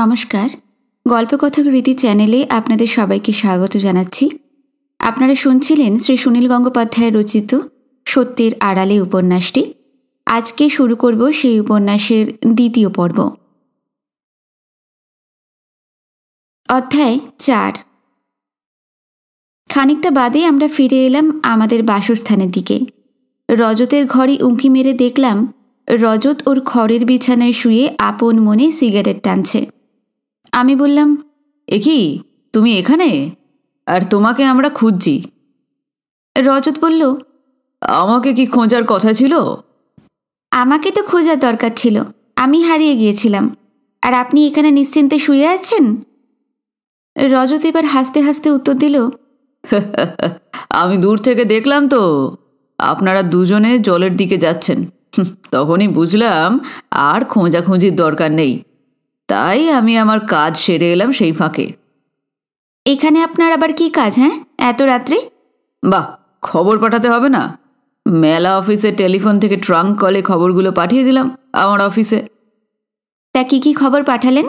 নমস্কার গল্পকথক রীতি চ্যানেলে আপনাদের সবাইকে স্বাগত জানাচ্ছি আপনারা শুনছিলেন শ্রী সুনীল গঙ্গোপাধ্যায় রচিত সত্যের আড়ালে উপন্যাসটি আজকে শুরু করব সেই উপন্যাসের দ্বিতীয় পর্ব অধ্যায় চার খানিকটা বাদে আমরা ফিরে এলাম আমাদের বাসস্থানের দিকে রজতের ঘরে উঁকি মেরে দেখলাম রজত ওর খড়ের বিছানায় শুয়ে আপন মনে সিগারেট টানছে আমি বললাম এ কি তুমি এখানে আর তোমাকে আমরা খুঁজছি রজত বলল আমাকে কি খোঁজার কথা ছিল আমাকে তো খোঁজার দরকার ছিল আমি হারিয়ে গিয়েছিলাম আর আপনি এখানে নিশ্চিন্তে শুয়ে আছেন রজত এবার হাসতে হাসতে উত্তর দিল হ্যাঁ, আমি দূর থেকে দেখলাম তো আপনারা দুজনে জলের দিকে যাচ্ছেন তখনই বুঝলাম আর খোঁজাখুঁজির দরকার নেই তাই আমি আমার কাজ সেরে এলাম সেই ফাঁকে এখানে আপনার আবার কি কাজ হ্যাঁ এত রাত্রে বাহ খবর পাঠাতে হবে না মেলা অফিসে টেলিফোন থেকে ট্রাঙ্ক কলে খবরগুলো পাঠিয়ে দিলাম আমার অফিসে তা কি কি খবর পাঠালেন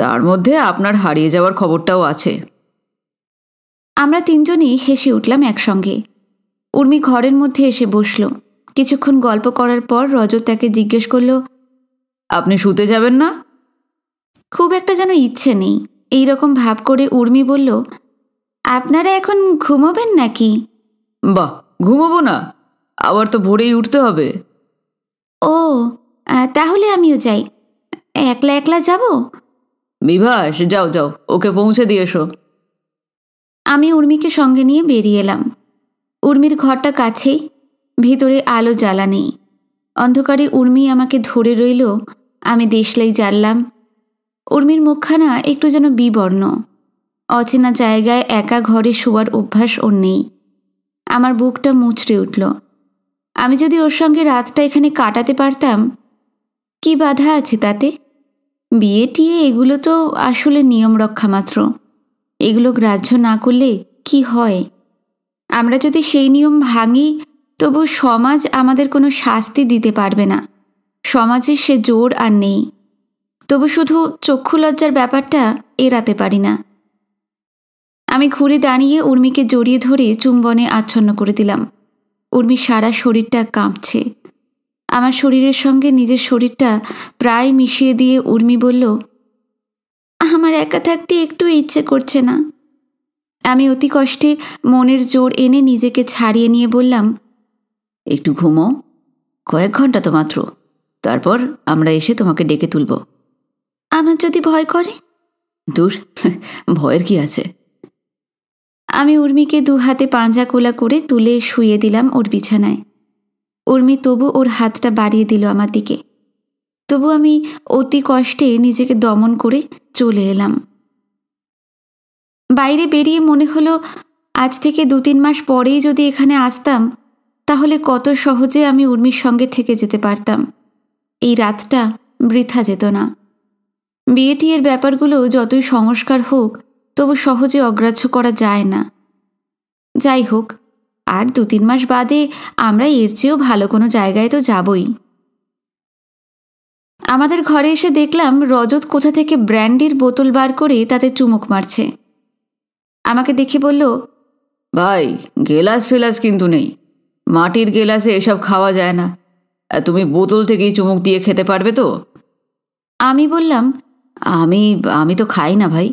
তার মধ্যে আপনার হারিয়ে যাওয়ার খবরটাও আছে আমরা তিনজনই হেসে উঠলাম একসঙ্গে উর্মি ঘরের মধ্যে এসে বসল কিছুক্ষণ গল্প করার পর রজত তাকে জিজ্ঞেস করলো আপনি শুতে যাবেন না খুব একটা যেন ইচ্ছে নেই এই রকম ভাব করে উর্মি বলল আপনারা এখন ঘুমোবেন নাকি বাহ ঘুমোবো না আবার তো ভোরেই উঠতে হবে ও তাহলে আমিও যাই একলা একলা যাব বিভাস যাও যাও ওকে পৌঁছে দিয়ে এসো আমি উর্মিকে সঙ্গে নিয়ে বেরিয়ে এলাম উর্মির ঘরটা কাছেই ভিতরে আলো জ্বালা নেই অন্ধকারে উর্মি আমাকে ধরে রইল আমি দেশলাই জানলাম উর্মির মুখখানা একটু যেন বিবর্ণ অচেনা জায়গায় একা ঘরে শোয়ার অভ্যাস ওর নেই আমার বুকটা মুচড়ে উঠল আমি যদি ওর সঙ্গে রাতটা এখানে কাটাতে পারতাম কি বাধা আছে তাতে বিয়ে টিয়ে এগুলো তো আসলে নিয়ম রক্ষা মাত্র এগুলো গ্রাহ্য না করলে কি হয় আমরা যদি সেই নিয়ম ভাঙি তবু সমাজ আমাদের কোনো শাস্তি দিতে পারবে না সমাজে সে জোর আর নেই তবু শুধু চক্ষু লজ্জার ব্যাপারটা এড়াতে পারি না আমি ঘুরে দাঁড়িয়ে উর্মিকে জড়িয়ে ধরে চুম্বনে আচ্ছন্ন করে দিলাম উর্মি সারা শরীরটা কাঁপছে আমার শরীরের সঙ্গে নিজের শরীরটা প্রায় মিশিয়ে দিয়ে উর্মি বলল আমার একা থাকতে একটু ইচ্ছে করছে না আমি অতি কষ্টে মনের জোর এনে নিজেকে ছাড়িয়ে নিয়ে বললাম একটু ঘুমো কয়েক ঘন্টা তো মাত্র তারপর আমরা এসে তোমাকে ডেকে তুলব আমার যদি ভয় করে দূর ভয়ের কি আছে আমি উর্মিকে দু হাতে পাঞ্জা কোলা করে তুলে শুয়ে দিলাম ওর বিছানায় উর্মি তবু ওর হাতটা বাড়িয়ে দিল আমার দিকে তবু আমি অতি কষ্টে নিজেকে দমন করে চলে এলাম বাইরে বেরিয়ে মনে হলো আজ থেকে দু তিন মাস পরেই যদি এখানে আসতাম তাহলে কত সহজে আমি উর্মির সঙ্গে থেকে যেতে পারতাম এই রাতটা বৃথা যেত না বিয়েটি এর ব্যাপারগুলো যতই সংস্কার হোক তবু সহজে অগ্রাহ্য করা যায় না যাই হোক আর দু তিন মাস বাদে আমরা এর চেয়েও ভালো কোনো জায়গায় তো যাবই আমাদের ঘরে এসে দেখলাম রজত কোথা থেকে ব্র্যান্ডির বোতল বার করে তাতে চুমুক মারছে আমাকে দেখে বলল ভাই গেলাস ফেলাস কিন্তু নেই মাটির গেলাসে এসব খাওয়া যায় না তুমি বোতল থেকেই চুমুক দিয়ে খেতে পারবে তো আমি বললাম আমি আমি তো খাই না ভাই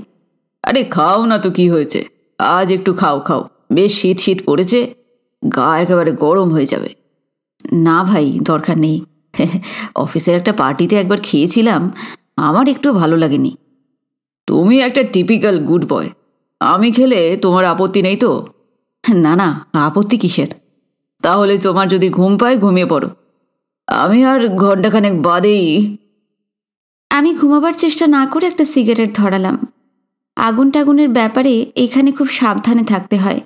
আরে খাও না তো কি হয়েছে আজ একটু খাও খাও বেশ শীত শীত পড়েছে গা একেবারে গরম হয়ে যাবে না ভাই দরকার নেই অফিসের একটা পার্টিতে একবার খেয়েছিলাম আমার একটু ভালো লাগেনি তুমি একটা টিপিক্যাল গুড বয় আমি খেলে তোমার আপত্তি নেই তো না না আপত্তি কিসের তাহলে তোমার যদি ঘুম পায় ঘুমিয়ে পড়ো আমি আর ঘন্টাখানেক বাদেই আমি ঘুমাবার চেষ্টা না করে একটা সিগারেট ধরালাম আগুন টাগুনের ব্যাপারে এখানে খুব সাবধানে থাকতে হয়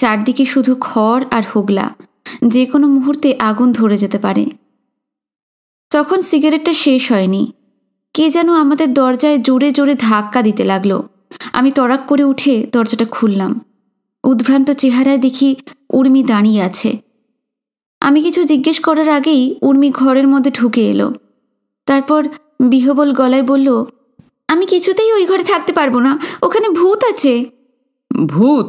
চারদিকে শুধু খড় আর হোগলা যে কোনো মুহূর্তে আগুন ধরে যেতে পারে তখন সিগারেটটা শেষ হয়নি কে যেন আমাদের দরজায় জোরে জোরে ধাক্কা দিতে লাগলো আমি তড়াক করে উঠে দরজাটা খুললাম উদ্ভ্রান্ত চেহারায় দেখি উর্মি দাঁড়িয়ে আছে আমি কিছু জিজ্ঞেস করার আগেই উর্মি ঘরের মধ্যে ঢুকে এলো তারপর বিহবল গলায় বলল আমি কিছুতেই ওই ঘরে থাকতে পারবো না ওখানে ভূত আছে ভূত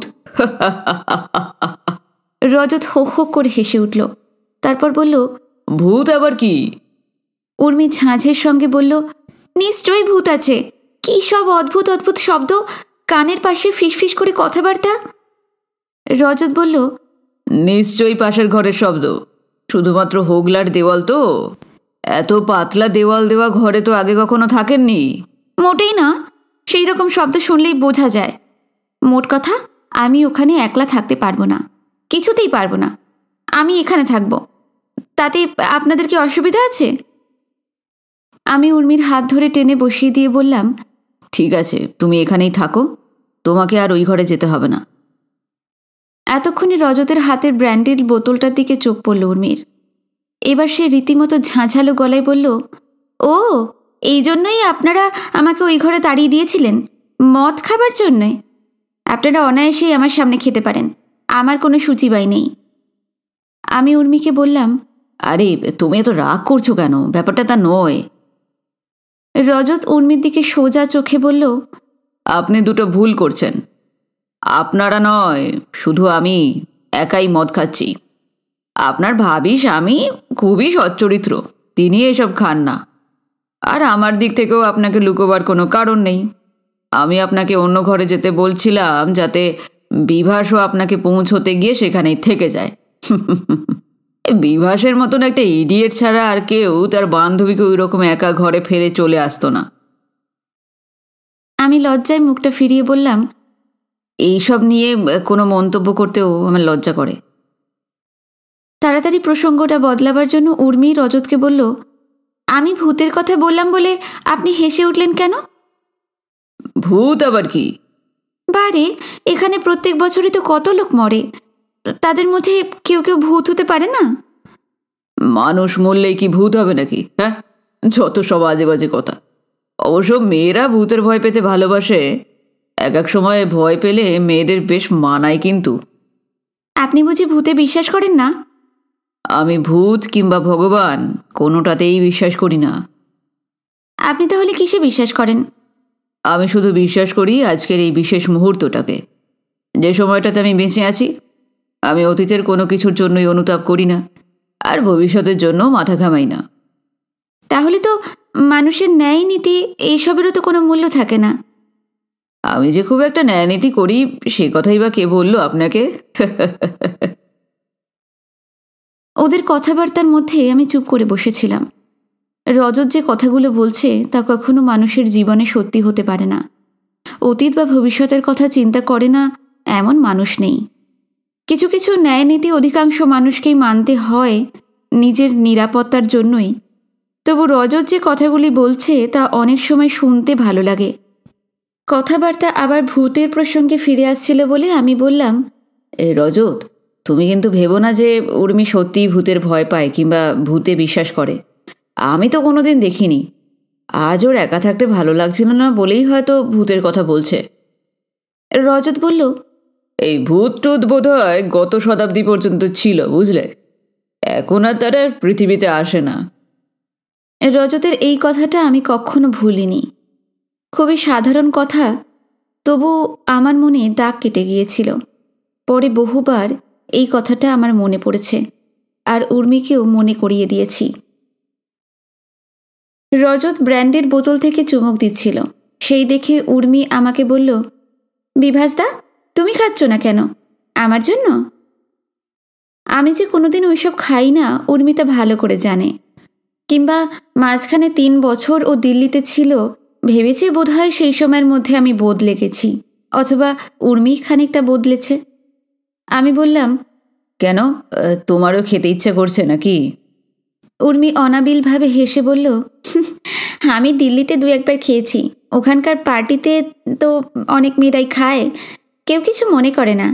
রজত হো হো করে হেসে উঠল তারপর বলল ভূত আবার কি উর্মি ঝাঁঝের সঙ্গে বলল নিশ্চয়ই ভূত আছে কি সব অদ্ভুত অদ্ভুত শব্দ কানের পাশে ফিসফিস করে কথাবার্তা রজত বলল নিশ্চয়ই পাশের ঘরের শব্দ শুধুমাত্র হোগলার দেওয়াল তো এত পাতলা দেওয়াল দেওয়া ঘরে তো আগে কখনো থাকেননি মোটেই না সেই রকম শব্দ শুনলেই বোঝা যায় মোট কথা আমি ওখানে একলা থাকতে পারবো না কিছুতেই পারবো না আমি এখানে থাকব তাতে আপনাদের কি অসুবিধা আছে আমি উর্মির হাত ধরে টেনে বসিয়ে দিয়ে বললাম ঠিক আছে তুমি এখানেই থাকো তোমাকে আর ওই ঘরে যেতে হবে না এতক্ষণে রজতের হাতের ব্র্যান্ডেড বোতলটার দিকে চোখ পড়ল উর্মির এবার সে রীতিমতো ঝাঁঝালো গলায় বলল ও এই জন্যই আপনারা আমাকে ওই ঘরে তাড়িয়ে দিয়েছিলেন মদ খাবার জন্যই আপনারা অনায়াসেই আমার সামনে খেতে পারেন আমার কোনো সূচিবাই নেই আমি উর্মিকে বললাম আরে তুমি এত রাগ করছো কেন ব্যাপারটা তা নয় রজত উর্মির দিকে সোজা চোখে বলল আপনি দুটো ভুল করছেন আপনারা নয় শুধু আমি একাই মদ খাচ্ছি আপনার ভাবি স্বামী খুবই সচ্চরিত্র তিনি এসব খান না আর আমার দিক থেকেও আপনাকে লুকোবার কোনো কারণ নেই আমি আপনাকে অন্য ঘরে যেতে বলছিলাম যাতে বিভাসও আপনাকে পৌঁছতে গিয়ে সেখানেই থেকে যায় বিভাসের মতন একটা ইডিয়েট ছাড়া আর কেউ তার বান্ধবীকে ওই রকম একা ঘরে ফেলে চলে আসতো না আমি লজ্জায় মুখটা ফিরিয়ে বললাম এইসব নিয়ে কোনো মন্তব্য করতেও আমার লজ্জা করে তাড়াতাড়ি প্রসঙ্গটা বদলাবার জন্য উর্মি রজতকে বলল আমি ভূতের কথা বললাম বলে আপনি হেসে উঠলেন কেন ভূত আবার কি বারে এখানে প্রত্যেক বছরই তো কত লোক মরে তাদের মধ্যে কেউ কেউ ভূত হতে পারে না মানুষ মরলে কি ভূত হবে নাকি হ্যাঁ যত সব আজে বাজে কথা অবশ্য মেয়েরা ভূতের ভয় পেতে ভালোবাসে এক এক সময় ভয় পেলে মেয়েদের বেশ মানায় কিন্তু আপনি বুঝি ভূতে বিশ্বাস করেন না আমি ভূত কিংবা ভগবান কোনোটাতেই বিশ্বাস করি না আপনি তাহলে কিসে বিশ্বাস করেন আমি শুধু বিশ্বাস করি আজকের এই বিশেষ মুহূর্তটাকে যে সময়টাতে আমি বেঁচে আছি আমি অতীতের কোনো কিছুর জন্যই অনুতাপ করি না আর ভবিষ্যতের জন্য মাথা ঘামাই না তাহলে তো মানুষের ন্যায় নীতি এইসবেরও তো কোনো মূল্য থাকে না আমি যে খুব একটা ন্যায়নীতি করি সে কথাই বা কে বলল আপনাকে ওদের কথাবার্তার মধ্যে আমি চুপ করে বসেছিলাম রজত যে কথাগুলো বলছে তা কখনো মানুষের জীবনে সত্যি হতে পারে না অতীত বা ভবিষ্যতের কথা চিন্তা করে না এমন মানুষ নেই কিছু কিছু ন্যায়নীতি অধিকাংশ মানুষকেই মানতে হয় নিজের নিরাপত্তার জন্যই তবু রজত যে কথাগুলি বলছে তা অনেক সময় শুনতে ভালো লাগে কথাবার্তা আবার ভূতের প্রসঙ্গে ফিরে আসছিল বলে আমি বললাম এ রজত তুমি কিন্তু ভেবো না যে উর্মি সত্যিই ভূতের ভয় পায় কিংবা ভূতে বিশ্বাস করে আমি তো কোনোদিন দেখিনি আজ ওর একা থাকতে ভালো লাগছিল না বলেই হয়তো ভূতের কথা বলছে রজত বলল এই ভূত টুত বোধ হয় গত শতাব্দী পর্যন্ত ছিল বুঝলে এখন আর তারা পৃথিবীতে আসে না রজতের এই কথাটা আমি কখনো ভুলিনি খুবই সাধারণ কথা তবু আমার মনে দাগ কেটে গিয়েছিল পরে বহুবার এই কথাটা আমার মনে পড়েছে আর উর্মিকেও মনে করিয়ে দিয়েছি রজত ব্র্যান্ডের বোতল থেকে চুমুক দিচ্ছিল সেই দেখে উর্মি আমাকে বলল বিভাসদা তুমি খাচ্ছ না কেন আমার জন্য আমি যে কোনোদিন ওইসব খাই না উর্মিতা ভালো করে জানে কিংবা মাঝখানে তিন বছর ও দিল্লিতে ছিল ভেবেছে বোধহয় সেই সময়ের মধ্যে আমি বদলে গেছি অথবা উর্মি খানিকটা বদলেছে আমি বললাম কেন তোমারও খেতে ইচ্ছা করছে নাকি উর্মি অনাবিলভাবে হেসে বলল আমি দিল্লিতে দু একবার খেয়েছি ওখানকার পার্টিতে তো অনেক মেয়েরাই খায় কেউ কিছু মনে করে না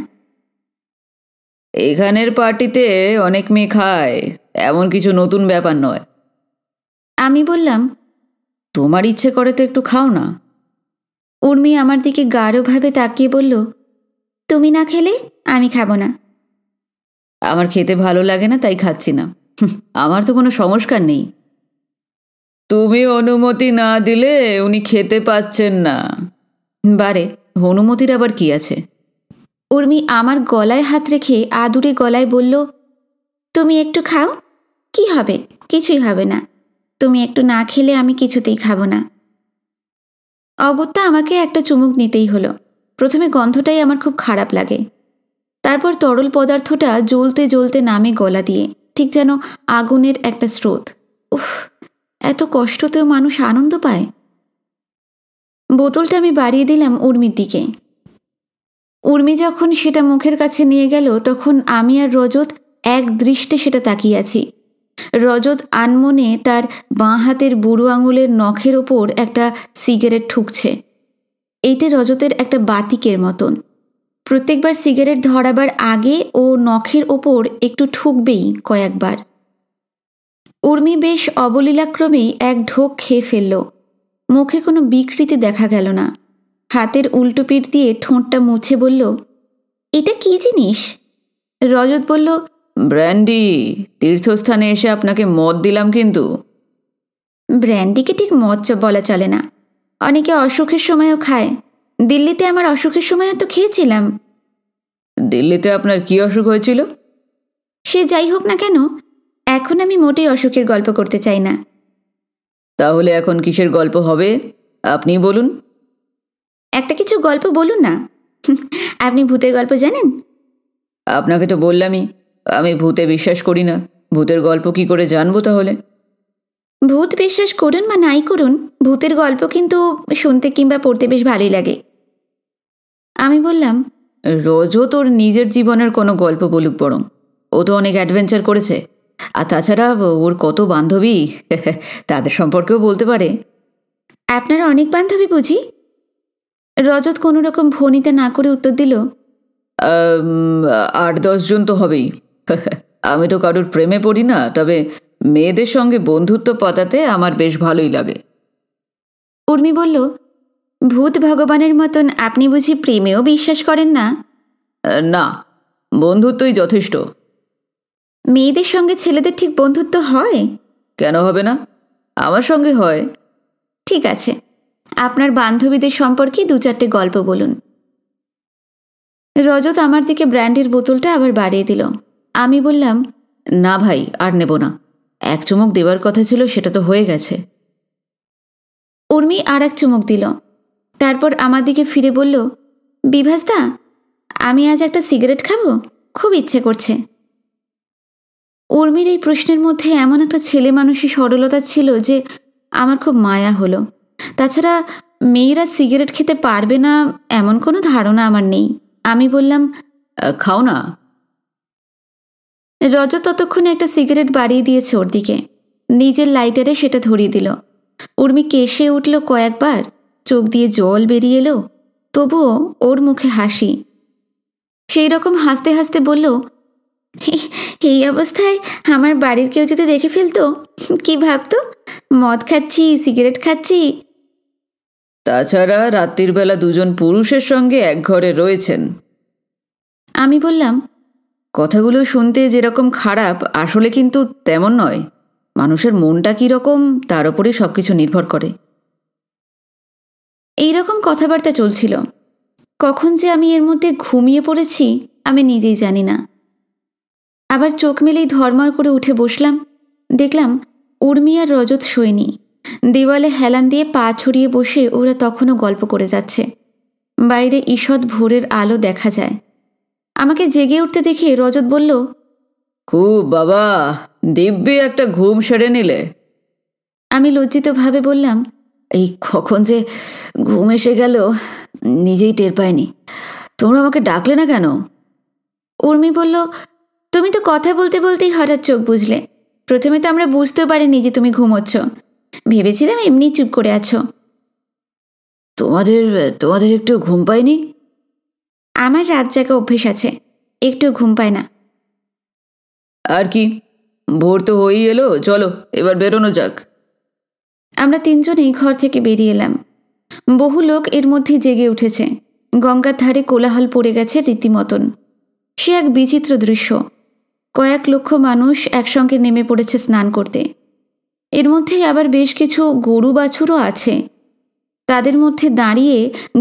এখানের পার্টিতে অনেক মেয়ে খায় এমন কিছু নতুন ব্যাপার নয় আমি বললাম তোমার ইচ্ছে করে তো একটু খাও না উর্মি আমার দিকে গাঢ়ভাবে তাকিয়ে বলল তুমি না খেলে আমি খাবো না আমার খেতে ভালো লাগে না তাই খাচ্ছি না আমার তো কোনো সংস্কার নেই তুমি অনুমতি না দিলে উনি খেতে পাচ্ছেন না বারে অনুমতির আবার কি আছে উর্মি আমার গলায় হাত রেখে আদুরে গলায় বলল তুমি একটু খাও কি হবে কিছুই হবে না তুমি একটু না খেলে আমি কিছুতেই খাবো না অগত্যা আমাকে একটা চুমুক নিতেই হলো প্রথমে গন্ধটাই আমার খুব খারাপ লাগে তারপর তরল পদার্থটা জ্বলতে জ্বলতে নামে গলা দিয়ে ঠিক যেন আগুনের একটা স্রোত উফ এত কষ্টতেও মানুষ আনন্দ পায় বোতলটা আমি বাড়িয়ে দিলাম উর্মির দিকে উর্মি যখন সেটা মুখের কাছে নিয়ে গেল তখন আমি আর রজত এক দৃষ্টে সেটা তাকিয়ে আছি রজত আনমনে তার বাঁ হাতের বুড়ো আঙুলের নখের ওপর একটা সিগারেট ঠুকছে এইটা রজতের একটা বাতিকের মতন প্রত্যেকবার সিগারেট ধরাবার আগে ও নখের ওপর একটু ঠুকবেই কয়েকবার উর্মি বেশ অবলীলাক্রমেই এক ঢোক খেয়ে ফেলল মুখে কোনো বিকৃতি দেখা গেল না হাতের উল্টোপিট দিয়ে ঠোঁটটা মুছে বলল এটা কি জিনিস রজত বলল ব্র্যান্ডি তীর্থস্থানে এসে আপনাকে মদ দিলাম কিন্তু ব্র্যান্ডিকে ঠিক মদ বলা চলে না অনেকে অসুখের সময়ও খায় দিল্লিতে আমার অসুখের সময়ও তো খেয়েছিলাম দিল্লিতে আপনার কি অসুখ হয়েছিল সে যাই হোক না কেন এখন আমি মোটেই অসুখের গল্প করতে চাই না তাহলে এখন কিসের গল্প হবে আপনি বলুন একটা কিছু গল্প বলুন না আপনি ভূতের গল্প জানেন আপনাকে তো বললামই আমি ভূতে বিশ্বাস করি না ভূতের গল্প কি করে জানবো তাহলে ভূত বিশ্বাস করুন বা নাই করুন ভূতের গল্প কিন্তু শুনতে কিংবা পড়তে বেশ ভালোই লাগে আমি বললাম রোজও তোর নিজের জীবনের কোনো গল্প বলুক বরং ও তো অনেক অ্যাডভেঞ্চার করেছে আর তাছাড়া ওর কত বান্ধবী তাদের সম্পর্কেও বলতে পারে আপনারা অনেক বান্ধবী বুঝি রজত কোনো রকম ভনিতে না করে উত্তর দিল আট দশজন তো হবেই আমি তো কারোর প্রেমে পড়ি না তবে মেয়েদের সঙ্গে বন্ধুত্ব পাতাতে আমার বেশ ভালোই লাগে উর্মি বলল ভূত ভগবানের মতন আপনি বুঝি প্রেমেও বিশ্বাস করেন না না বন্ধুত্বই যথেষ্ট মেয়েদের সঙ্গে ছেলেদের ঠিক বন্ধুত্ব হয় কেন হবে না আমার সঙ্গে হয় ঠিক আছে আপনার বান্ধবীদের সম্পর্কে দু চারটে গল্প বলুন রজত আমার দিকে ব্র্যান্ডের বোতলটা আবার বাড়িয়ে দিল আমি বললাম না ভাই আর নেব না এক চুমুক দেবার কথা ছিল সেটা তো হয়ে গেছে উর্মি আর এক চুমুক দিল তারপর আমার দিকে ফিরে বলল বিভাসদা আমি আজ একটা সিগারেট খাব খুব ইচ্ছে করছে উর্মির এই প্রশ্নের মধ্যে এমন একটা ছেলে মানুষই সরলতা ছিল যে আমার খুব মায়া হলো তাছাড়া মেয়েরা সিগারেট খেতে পারবে না এমন কোনো ধারণা আমার নেই আমি বললাম খাও না রজত ততক্ষণে একটা সিগারেট বাড়িয়ে দিয়েছে ওর দিকে নিজের লাইটারে সেটা ধরিয়ে দিল উর্মি কেশে উঠল কয়েকবার চোখ দিয়ে জল বেরিয়ে এলো তবুও ওর মুখে হাসি সেই রকম হাসতে হাসতে বলল এই অবস্থায় আমার বাড়ির কেউ যদি দেখে ফেলতো কি ভাবতো মদ খাচ্ছি সিগারেট খাচ্ছি তাছাড়া রাত্রির বেলা দুজন পুরুষের সঙ্গে এক ঘরে রয়েছেন আমি বললাম কথাগুলো শুনতে যেরকম খারাপ আসলে কিন্তু তেমন নয় মানুষের মনটা কীরকম তার ওপরে সব কিছু নির্ভর করে এই রকম কথাবার্তা চলছিল কখন যে আমি এর মধ্যে ঘুমিয়ে পড়েছি আমি নিজেই জানি না আবার চোখ মেলেই ধর্মর করে উঠে বসলাম দেখলাম উর্মি আর রজত সৈনী দেওয়ালে হেলান দিয়ে পা ছড়িয়ে বসে ওরা তখনও গল্প করে যাচ্ছে বাইরে ঈষৎ ভোরের আলো দেখা যায় আমাকে জেগে উঠতে দেখে রজত বলল খুব বাবা দিব্যি একটা ঘুম সেরে নিলে আমি লজ্জিতভাবে বললাম এই কখন যে ঘুম এসে গেল নিজেই টের পায়নি তোমরা আমাকে ডাকলে না কেন উর্মি বলল তুমি তো কথা বলতে বলতেই হঠাৎ চোখ বুঝলে প্রথমে তো আমরা বুঝতেও পারিনি যে তুমি ঘুমোচ্ছ ভেবেছিলাম এমনি চুপ করে আছো তোমাদের তোমাদের একটু ঘুম পায়নি আমার রাত জাগা অভ্যেস আছে একটু ঘুম পায় না আর কি ভোর তো হয়েই এলো চলো এবার বেরোনো যাক আমরা তিনজনেই ঘর থেকে বেরিয়ে এলাম বহু লোক এর মধ্যে জেগে উঠেছে গঙ্গার ধারে কোলাহল পড়ে গেছে রীতিমতন সে এক বিচিত্র দৃশ্য কয়েক লক্ষ মানুষ একসঙ্গে নেমে পড়েছে স্নান করতে এর মধ্যেই আবার বেশ কিছু গরু বাছুরও আছে তাদের মধ্যে দাঁড়িয়ে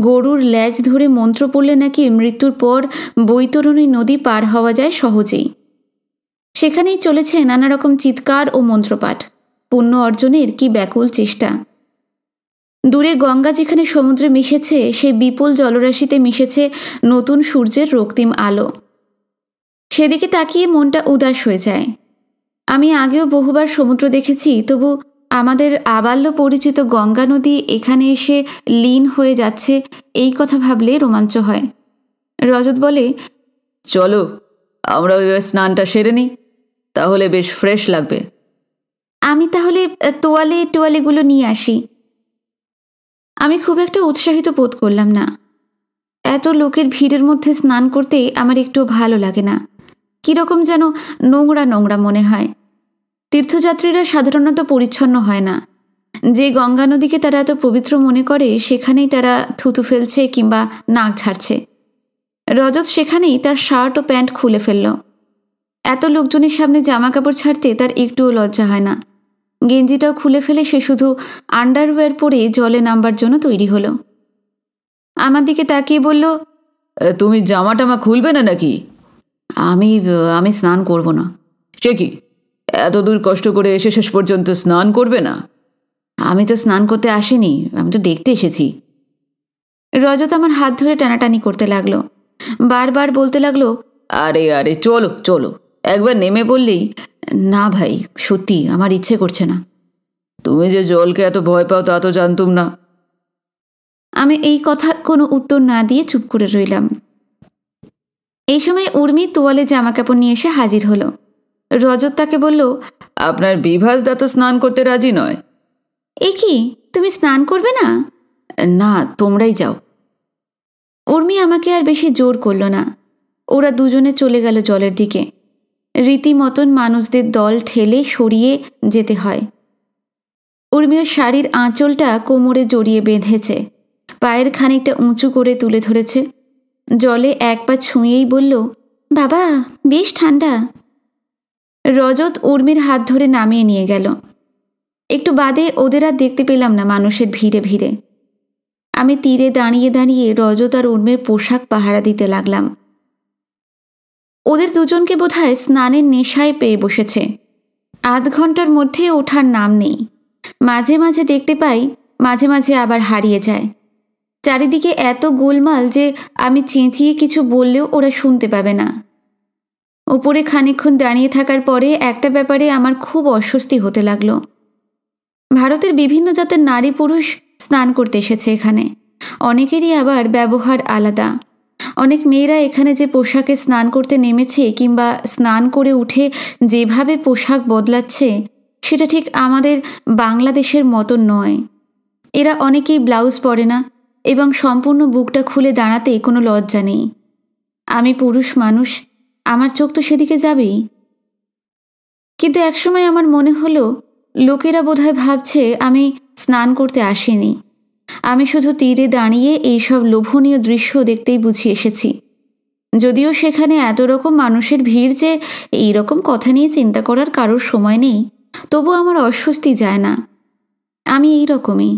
গরুর ল্যাজ ধরে মন্ত্র পড়লে নাকি মৃত্যুর পর বৈতরণী নদী পার হওয়া যায় সহজেই সেখানেই চলেছে নানা রকম চিৎকার ও মন্ত্রপাঠ পুণ্য অর্জনের কি ব্যাকুল চেষ্টা দূরে গঙ্গা যেখানে সমুদ্রে মিশেছে সেই বিপুল জলরাশিতে মিশেছে নতুন সূর্যের রক্তিম আলো সেদিকে তাকিয়ে মনটা উদাস হয়ে যায় আমি আগেও বহুবার সমুদ্র দেখেছি তবু আমাদের আবাল্য পরিচিত গঙ্গা নদী এখানে এসে লীন হয়ে যাচ্ছে এই কথা ভাবলে রোমাঞ্চ হয় রজত বলে চলো আমরা ওই স্নানটা সেরে নিই তাহলে বেশ ফ্রেশ লাগবে আমি তাহলে তোয়ালে টোয়ালেগুলো নিয়ে আসি আমি খুব একটা উৎসাহিত বোধ করলাম না এত লোকের ভিড়ের মধ্যে স্নান করতে আমার একটু ভালো লাগে না কীরকম যেন নোংরা নোংরা মনে হয় তীর্থযাত্রীরা সাধারণত পরিচ্ছন্ন হয় না যে গঙ্গা নদীকে তারা এত পবিত্র মনে করে সেখানেই তারা থুতু ফেলছে কিংবা নাক ঝাড়ছে রজত সেখানেই তার শার্ট ও প্যান্ট খুলে ফেলল এত লোকজনের সামনে জামা কাপড় ছাড়তে তার একটুও লজ্জা হয় না গেঞ্জিটাও খুলে ফেলে সে শুধু আন্ডারওয়্যার পরে জলে নামবার জন্য তৈরি হলো আমার দিকে তাকিয়ে বলল তুমি জামা টামা খুলবে না নাকি আমি আমি স্নান করব না সে কি এত দূর কষ্ট করে এসে শেষ পর্যন্ত স্নান করবে না আমি তো স্নান করতে আসিনি আমি তো দেখতে এসেছি রজত আমার হাত ধরে টানাটানি করতে লাগলো বারবার বলতে লাগলো আরে আরে চলো চলো একবার নেমে বললেই না ভাই সত্যি আমার ইচ্ছে করছে না তুমি যে জলকে এত ভয় পাও তা তো জানতুম না আমি এই কথার কোনো উত্তর না দিয়ে চুপ করে রইলাম এই সময় উর্মি তোয়ালে জামা কাপড় নিয়ে এসে হাজির হলো রজত তাকে বলল আপনার দা তো স্নান করতে রাজি নয় এ কি তুমি স্নান করবে না না তোমরাই যাও উর্মি আমাকে আর বেশি জোর করল না ওরা দুজনে চলে গেল জলের দিকে রীতিমতন মানুষদের দল ঠেলে সরিয়ে যেতে হয় উর্মিও শাড়ির আঁচলটা কোমরে জড়িয়ে বেঁধেছে পায়ের খানিকটা উঁচু করে তুলে ধরেছে জলে এক পা ছুঁয়েই বলল বাবা বেশ ঠান্ডা রজত উর্মির হাত ধরে নামিয়ে নিয়ে গেল একটু বাদে ওদের আর দেখতে পেলাম না মানুষের ভিড়ে ভিড়ে আমি তীরে দাঁড়িয়ে দাঁড়িয়ে রজত আর উর্মির পোশাক পাহারা দিতে লাগলাম ওদের দুজনকে বোধহয় স্নানের নেশায় পেয়ে বসেছে আধ ঘন্টার মধ্যে ওঠার নাম নেই মাঝে মাঝে দেখতে পাই মাঝে মাঝে আবার হারিয়ে যায় চারিদিকে এত গোলমাল যে আমি চেঁচিয়ে কিছু বললেও ওরা শুনতে পাবে না ওপরে খানিক্ষণ দাঁড়িয়ে থাকার পরে একটা ব্যাপারে আমার খুব অস্বস্তি হতে লাগলো ভারতের বিভিন্ন জাতের নারী পুরুষ স্নান করতে এসেছে এখানে অনেকেরই আবার ব্যবহার আলাদা অনেক মেয়েরা এখানে যে পোশাকে স্নান করতে নেমেছে কিংবা স্নান করে উঠে যেভাবে পোশাক বদলাচ্ছে সেটা ঠিক আমাদের বাংলাদেশের মতো নয় এরা অনেকেই ব্লাউজ পরে না এবং সম্পূর্ণ বুকটা খুলে দাঁড়াতে কোনো লজ্জা নেই আমি পুরুষ মানুষ আমার চোখ তো সেদিকে যাবেই কিন্তু একসময় আমার মনে হলো লোকেরা বোধহয় ভাবছে আমি স্নান করতে আসিনি আমি শুধু তীরে দাঁড়িয়ে এইসব লোভনীয় দৃশ্য দেখতেই বুঝি এসেছি যদিও সেখানে এত রকম মানুষের ভিড় যে এই রকম কথা নিয়ে চিন্তা করার কারোর সময় নেই তবু আমার অস্বস্তি যায় না আমি এই রকমই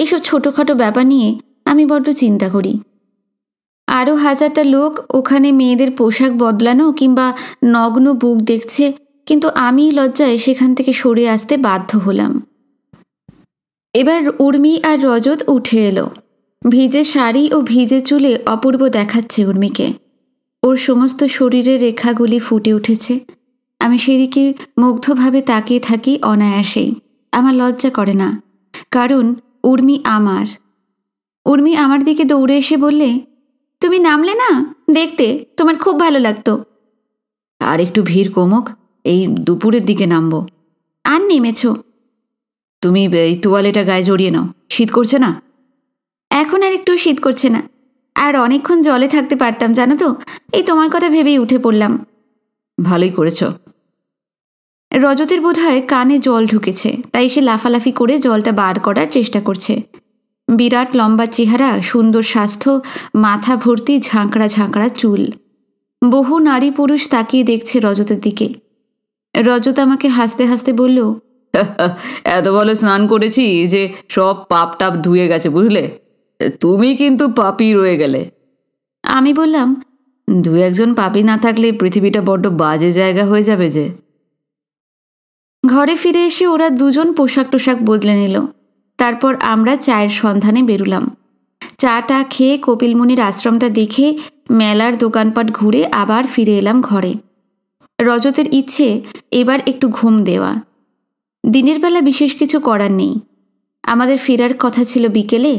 এইসব ছোটোখাটো ব্যাপার নিয়ে আমি বড্ড চিন্তা করি আরও হাজারটা লোক ওখানে মেয়েদের পোশাক বদলানো কিংবা নগ্ন বুক দেখছে কিন্তু আমি লজ্জায় সেখান থেকে সরে আসতে বাধ্য হলাম এবার উর্মি আর রজত উঠে এলো ভিজে শাড়ি ও ভিজে চুলে অপূর্ব দেখাচ্ছে উর্মিকে ওর সমস্ত শরীরের রেখাগুলি ফুটে উঠেছে আমি সেদিকে মুগ্ধভাবে তাকিয়ে থাকি অনায়াসেই আমার লজ্জা করে না কারণ উর্মি আমার উর্মি আমার দিকে দৌড়ে এসে বললে তুমি নামলে না দেখতে তোমার খুব ভালো লাগতো আর একটু ভিড় কমুক এই দুপুরের দিকে নামবো আর নেমেছ তুমি এই তোয়ালেটা গায়ে জড়িয়ে নাও শীত করছে না এখন আর একটু শীত করছে না আর অনেকক্ষণ জলে থাকতে পারতাম জানো তো এই তোমার কথা ভেবেই উঠে পড়লাম ভালোই করেছ রজতের হয় কানে জল ঢুকেছে তাই সে লাফালাফি করে জলটা বার করার চেষ্টা করছে বিরাট লম্বা চেহারা সুন্দর স্বাস্থ্য মাথা ভর্তি ঝাঁকড়া ঝাঁকড়া চুল বহু নারী পুরুষ তাকিয়ে দেখছে রজতের দিকে রজত আমাকে হাসতে হাসতে বলল এত ভালো স্নান করেছি যে সব পাপ টাপ ধুয়ে গেছে বুঝলে তুমি কিন্তু পাপি রয়ে গেলে আমি বললাম দু একজন পাপি না থাকলে পৃথিবীটা বড্ড বাজে জায়গা হয়ে যাবে যে ঘরে ফিরে এসে ওরা দুজন পোশাক টোশাক বদলে নিল তারপর আমরা চায়ের সন্ধানে বেরুলাম চাটা খেয়ে কপিলমুনির আশ্রমটা দেখে মেলার দোকানপাট ঘুরে আবার ফিরে এলাম ঘরে রজতের ইচ্ছে এবার একটু ঘুম দেওয়া দিনের বেলা বিশেষ কিছু করার নেই আমাদের ফেরার কথা ছিল বিকেলে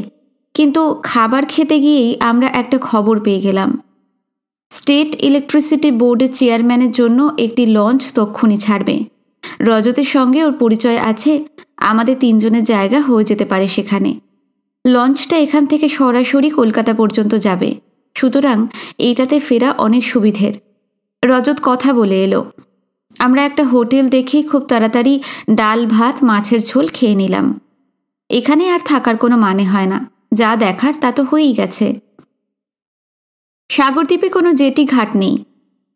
কিন্তু খাবার খেতে গিয়েই আমরা একটা খবর পেয়ে গেলাম স্টেট ইলেকট্রিসিটি বোর্ডের চেয়ারম্যানের জন্য একটি লঞ্চ তক্ষুনি ছাড়বে রজতের সঙ্গে ওর পরিচয় আছে আমাদের তিনজনের জায়গা হয়ে যেতে পারে সেখানে লঞ্চটা এখান থেকে সরাসরি কলকাতা পর্যন্ত যাবে সুতরাং এইটাতে ফেরা অনেক সুবিধের রজত কথা বলে এলো আমরা একটা হোটেল দেখে খুব তাড়াতাড়ি ডাল ভাত মাছের ঝোল খেয়ে নিলাম এখানে আর থাকার কোনো মানে হয় না যা দেখার তা তো হয়েই গেছে সাগরদ্বীপে কোনো জেটি ঘাট নেই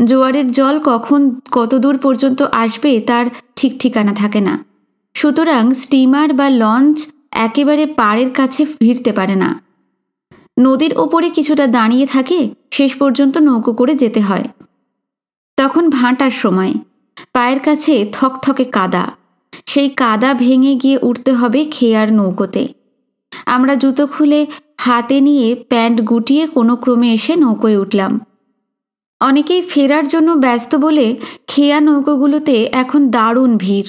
জোয়ারের জল কখন কত দূর পর্যন্ত আসবে তার ঠিক ঠিকানা থাকে না সুতরাং স্টিমার বা লঞ্চ একেবারে পাড়ের কাছে ভিড়তে পারে না নদীর ওপরে কিছুটা দাঁড়িয়ে থাকে শেষ পর্যন্ত নৌকো করে যেতে হয় তখন ভাঁটার সময় পায়ের কাছে থকথকে কাদা সেই কাদা ভেঙে গিয়ে উঠতে হবে খেয়ার নৌকোতে আমরা জুতো খুলে হাতে নিয়ে প্যান্ট গুটিয়ে কোনো ক্রমে এসে নৌকোয় উঠলাম অনেকেই ফেরার জন্য ব্যস্ত বলে খেয়া নৌকোগুলোতে এখন দারুণ ভিড়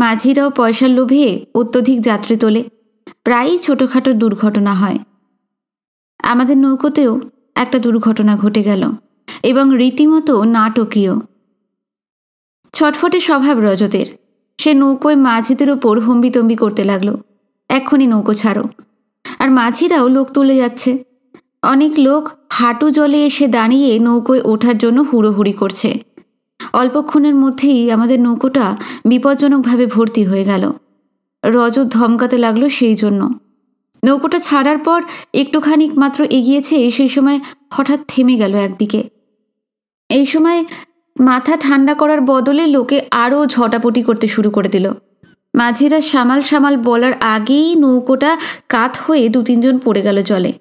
মাঝিরাও পয়সার লোভে অত্যধিক যাত্রী তোলে প্রায়ই ছোটোখাটো দুর্ঘটনা হয় আমাদের নৌকোতেও একটা দুর্ঘটনা ঘটে গেল এবং রীতিমতো নাটকীয় ছটফটে স্বভাব রজতের সে নৌকোয় মাঝিদের ওপর হম্বিতম্বি করতে লাগলো এক্ষুনি নৌকো ছাড়ো আর মাঝিরাও লোক তুলে যাচ্ছে অনেক লোক হাঁটু জলে এসে দাঁড়িয়ে নৌকোয় ওঠার জন্য হুড়োহুড়ি করছে অল্পক্ষণের মধ্যেই আমাদের নৌকোটা বিপজ্জনকভাবে ভর্তি হয়ে গেল রজত ধমকাতে লাগলো সেই জন্য নৌকোটা ছাড়ার পর একটুখানি মাত্র এগিয়েছে সেই সময় হঠাৎ থেমে গেল একদিকে এই সময় মাথা ঠান্ডা করার বদলে লোকে আরও ঝটাপটি করতে শুরু করে দিল মাঝিরা সামাল সামাল বলার আগেই নৌকোটা কাত হয়ে দু তিনজন পড়ে গেল জলে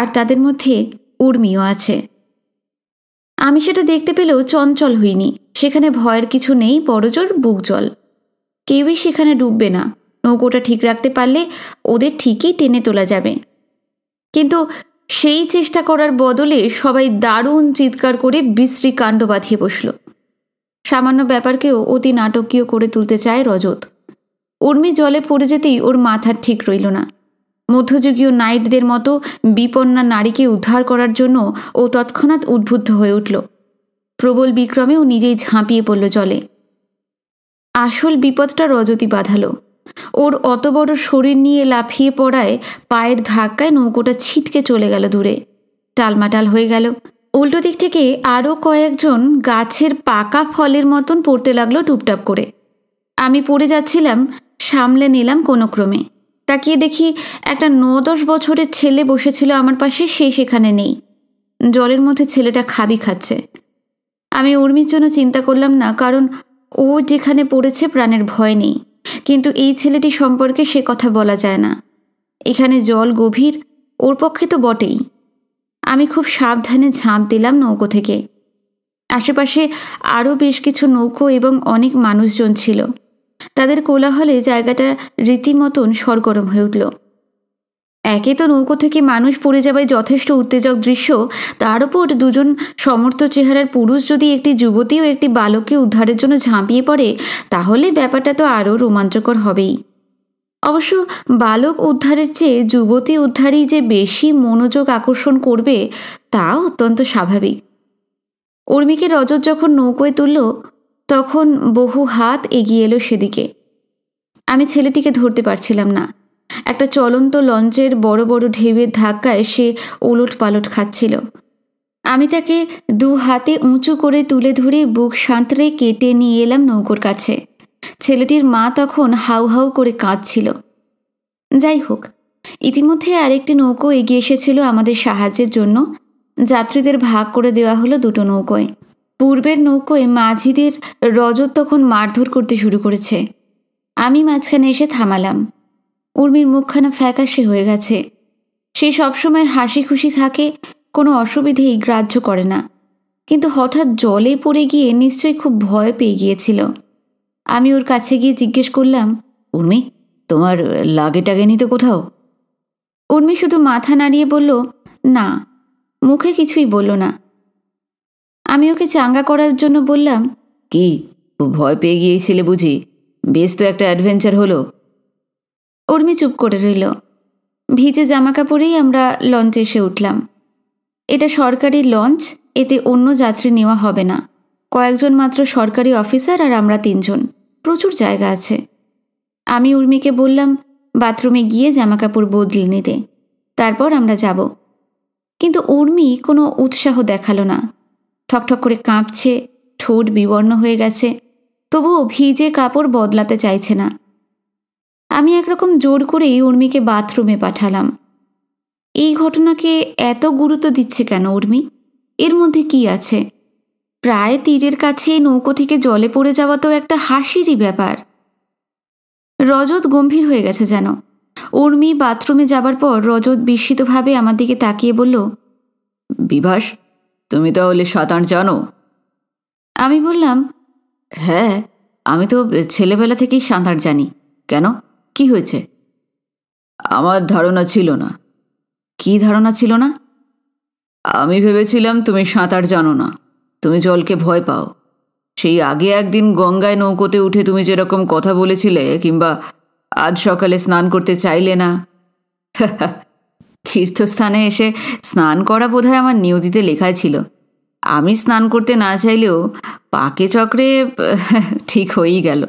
আর তাদের মধ্যে উর্মিও আছে আমি সেটা দেখতে পেলেও চঞ্চল হইনি সেখানে ভয়ের কিছু নেই বড়জোর বুক জল কেউই সেখানে ডুববে না নৌকোটা ঠিক রাখতে পারলে ওদের ঠিকই টেনে তোলা যাবে কিন্তু সেই চেষ্টা করার বদলে সবাই দারুণ চিৎকার করে বিশ্রী কাণ্ড বাঁধিয়ে বসল সামান্য ব্যাপারকেও অতি নাটকীয় করে তুলতে চায় রজত উর্মি জলে পড়ে যেতেই ওর মাথার ঠিক রইল না মধ্যযুগীয় নাইটদের মতো বিপন্না নারীকে উদ্ধার করার জন্য ও তৎক্ষণাৎ উদ্বুদ্ধ হয়ে উঠল প্রবল বিক্রমে ও নিজেই ঝাঁপিয়ে পড়ল জলে আসল বিপদটা রজতী বাঁধালো ওর অত বড় শরীর নিয়ে লাফিয়ে পড়ায় পায়ের ধাক্কায় নৌকোটা ছিটকে চলে গেল দূরে টালমাটাল হয়ে গেল উল্টো দিক থেকে আরও কয়েকজন গাছের পাকা ফলের মতন পড়তে লাগলো টুপটাপ করে আমি পড়ে যাচ্ছিলাম সামলে নিলাম কোনো ক্রমে তাকিয়ে দেখি একটা ন দশ বছরের ছেলে বসেছিল আমার পাশে সে সেখানে নেই জলের মধ্যে ছেলেটা খাবি খাচ্ছে আমি উর্মির জন্য চিন্তা করলাম না কারণ ও যেখানে পড়েছে প্রাণের ভয় নেই কিন্তু এই ছেলেটি সম্পর্কে সে কথা বলা যায় না এখানে জল গভীর ওর পক্ষে তো বটেই আমি খুব সাবধানে ঝাঁপ দিলাম নৌকো থেকে আশেপাশে আরও বেশ কিছু নৌকো এবং অনেক মানুষজন ছিল তাদের কোলাহলে জায়গাটা রীতিমতন সরগরম হয়ে উঠল একে তো নৌকো থেকে মানুষ পড়ে যাওয়ায় যথেষ্ট উত্তেজক দৃশ্য তার উপর দুজন সমর্থ চেহারার পুরুষ যদি একটি যুবতী ও একটি বালককে উদ্ধারের জন্য ঝাঁপিয়ে পড়ে তাহলে ব্যাপারটা তো আরও রোমাঞ্চকর হবেই অবশ্য বালক উদ্ধারের চেয়ে যুবতী উদ্ধারই যে বেশি মনোযোগ আকর্ষণ করবে তা অত্যন্ত স্বাভাবিক উর্মিকে রজত যখন নৌকোয় তুলল তখন বহু হাত এগিয়ে এলো সেদিকে আমি ছেলেটিকে ধরতে পারছিলাম না একটা চলন্ত লঞ্চের বড় বড় ঢেউয়ের ধাক্কায় সে ওলট পালট খাচ্ছিল আমি তাকে দু হাতে উঁচু করে তুলে ধরে বুক সাঁতরে কেটে নিয়ে এলাম নৌকোর কাছে ছেলেটির মা তখন হাউ হাউ করে কাঁদছিল যাই হোক ইতিমধ্যে আরেকটি নৌকো এগিয়ে এসেছিল আমাদের সাহায্যের জন্য যাত্রীদের ভাগ করে দেওয়া হলো দুটো নৌকোয় পূর্বের নৌকোয় মাঝিদের রজত তখন মারধর করতে শুরু করেছে আমি মাঝখানে এসে থামালাম উর্মির মুখখানা ফ্যাকাশে হয়ে গেছে সে সবসময় হাসি খুশি থাকে কোনো অসুবিধেই গ্রাহ্য করে না কিন্তু হঠাৎ জলে পড়ে গিয়ে নিশ্চয়ই খুব ভয় পেয়ে গিয়েছিল আমি ওর কাছে গিয়ে জিজ্ঞেস করলাম উর্মি তোমার লাগে টাগে নিতে কোথাও উর্মি শুধু মাথা নাড়িয়ে বলল না মুখে কিছুই বলল না আমি ওকে চাঙ্গা করার জন্য বললাম কি খুব ভয় পেয়ে গিয়েছিলে বুঝি বেশ তো একটা অ্যাডভেঞ্চার হলো উর্মি চুপ করে রইল ভিজে জামা কাপড়েই আমরা লঞ্চে এসে উঠলাম এটা সরকারি লঞ্চ এতে অন্য যাত্রী নেওয়া হবে না কয়েকজন মাত্র সরকারি অফিসার আর আমরা তিনজন প্রচুর জায়গা আছে আমি উর্মিকে বললাম বাথরুমে গিয়ে জামাকাপড় বদলে নিতে তারপর আমরা যাব কিন্তু উর্মি কোনো উৎসাহ দেখালো না ঠকঠক করে কাঁপছে ঠোঁট বিবর্ণ হয়ে গেছে তবুও ভিজে কাপড় বদলাতে চাইছে না আমি একরকম জোর করেই উর্মিকে বাথরুমে পাঠালাম এই ঘটনাকে এত গুরুত্ব দিচ্ছে কেন উর্মি এর মধ্যে কি আছে প্রায় তীরের কাছে নৌকো থেকে জলে পড়ে যাওয়া তো একটা হাসিরই ব্যাপার রজত গম্ভীর হয়ে গেছে যেন উর্মি বাথরুমে যাবার পর রজত বিস্মিতভাবে আমার দিকে তাকিয়ে বলল বিভাস তুমি তাহলে সাঁতার জানো আমি বললাম হ্যাঁ আমি তো ছেলেবেলা থেকেই সাঁতার জানি কেন কি হয়েছে আমার ধারণা ছিল না কি ধারণা ছিল না আমি ভেবেছিলাম তুমি সাঁতার জানো না তুমি জলকে ভয় পাও সেই আগে একদিন গঙ্গায় নৌকোতে উঠে তুমি যেরকম কথা বলেছিলে কিংবা আজ সকালে স্নান করতে চাইলে না তীর্থস্থানে এসে স্নান করা বোধহয় আমার নিয়োজিতে লেখায় ছিল আমি স্নান করতে না চাইলেও পাকে চক্রে ঠিক হয়েই গেল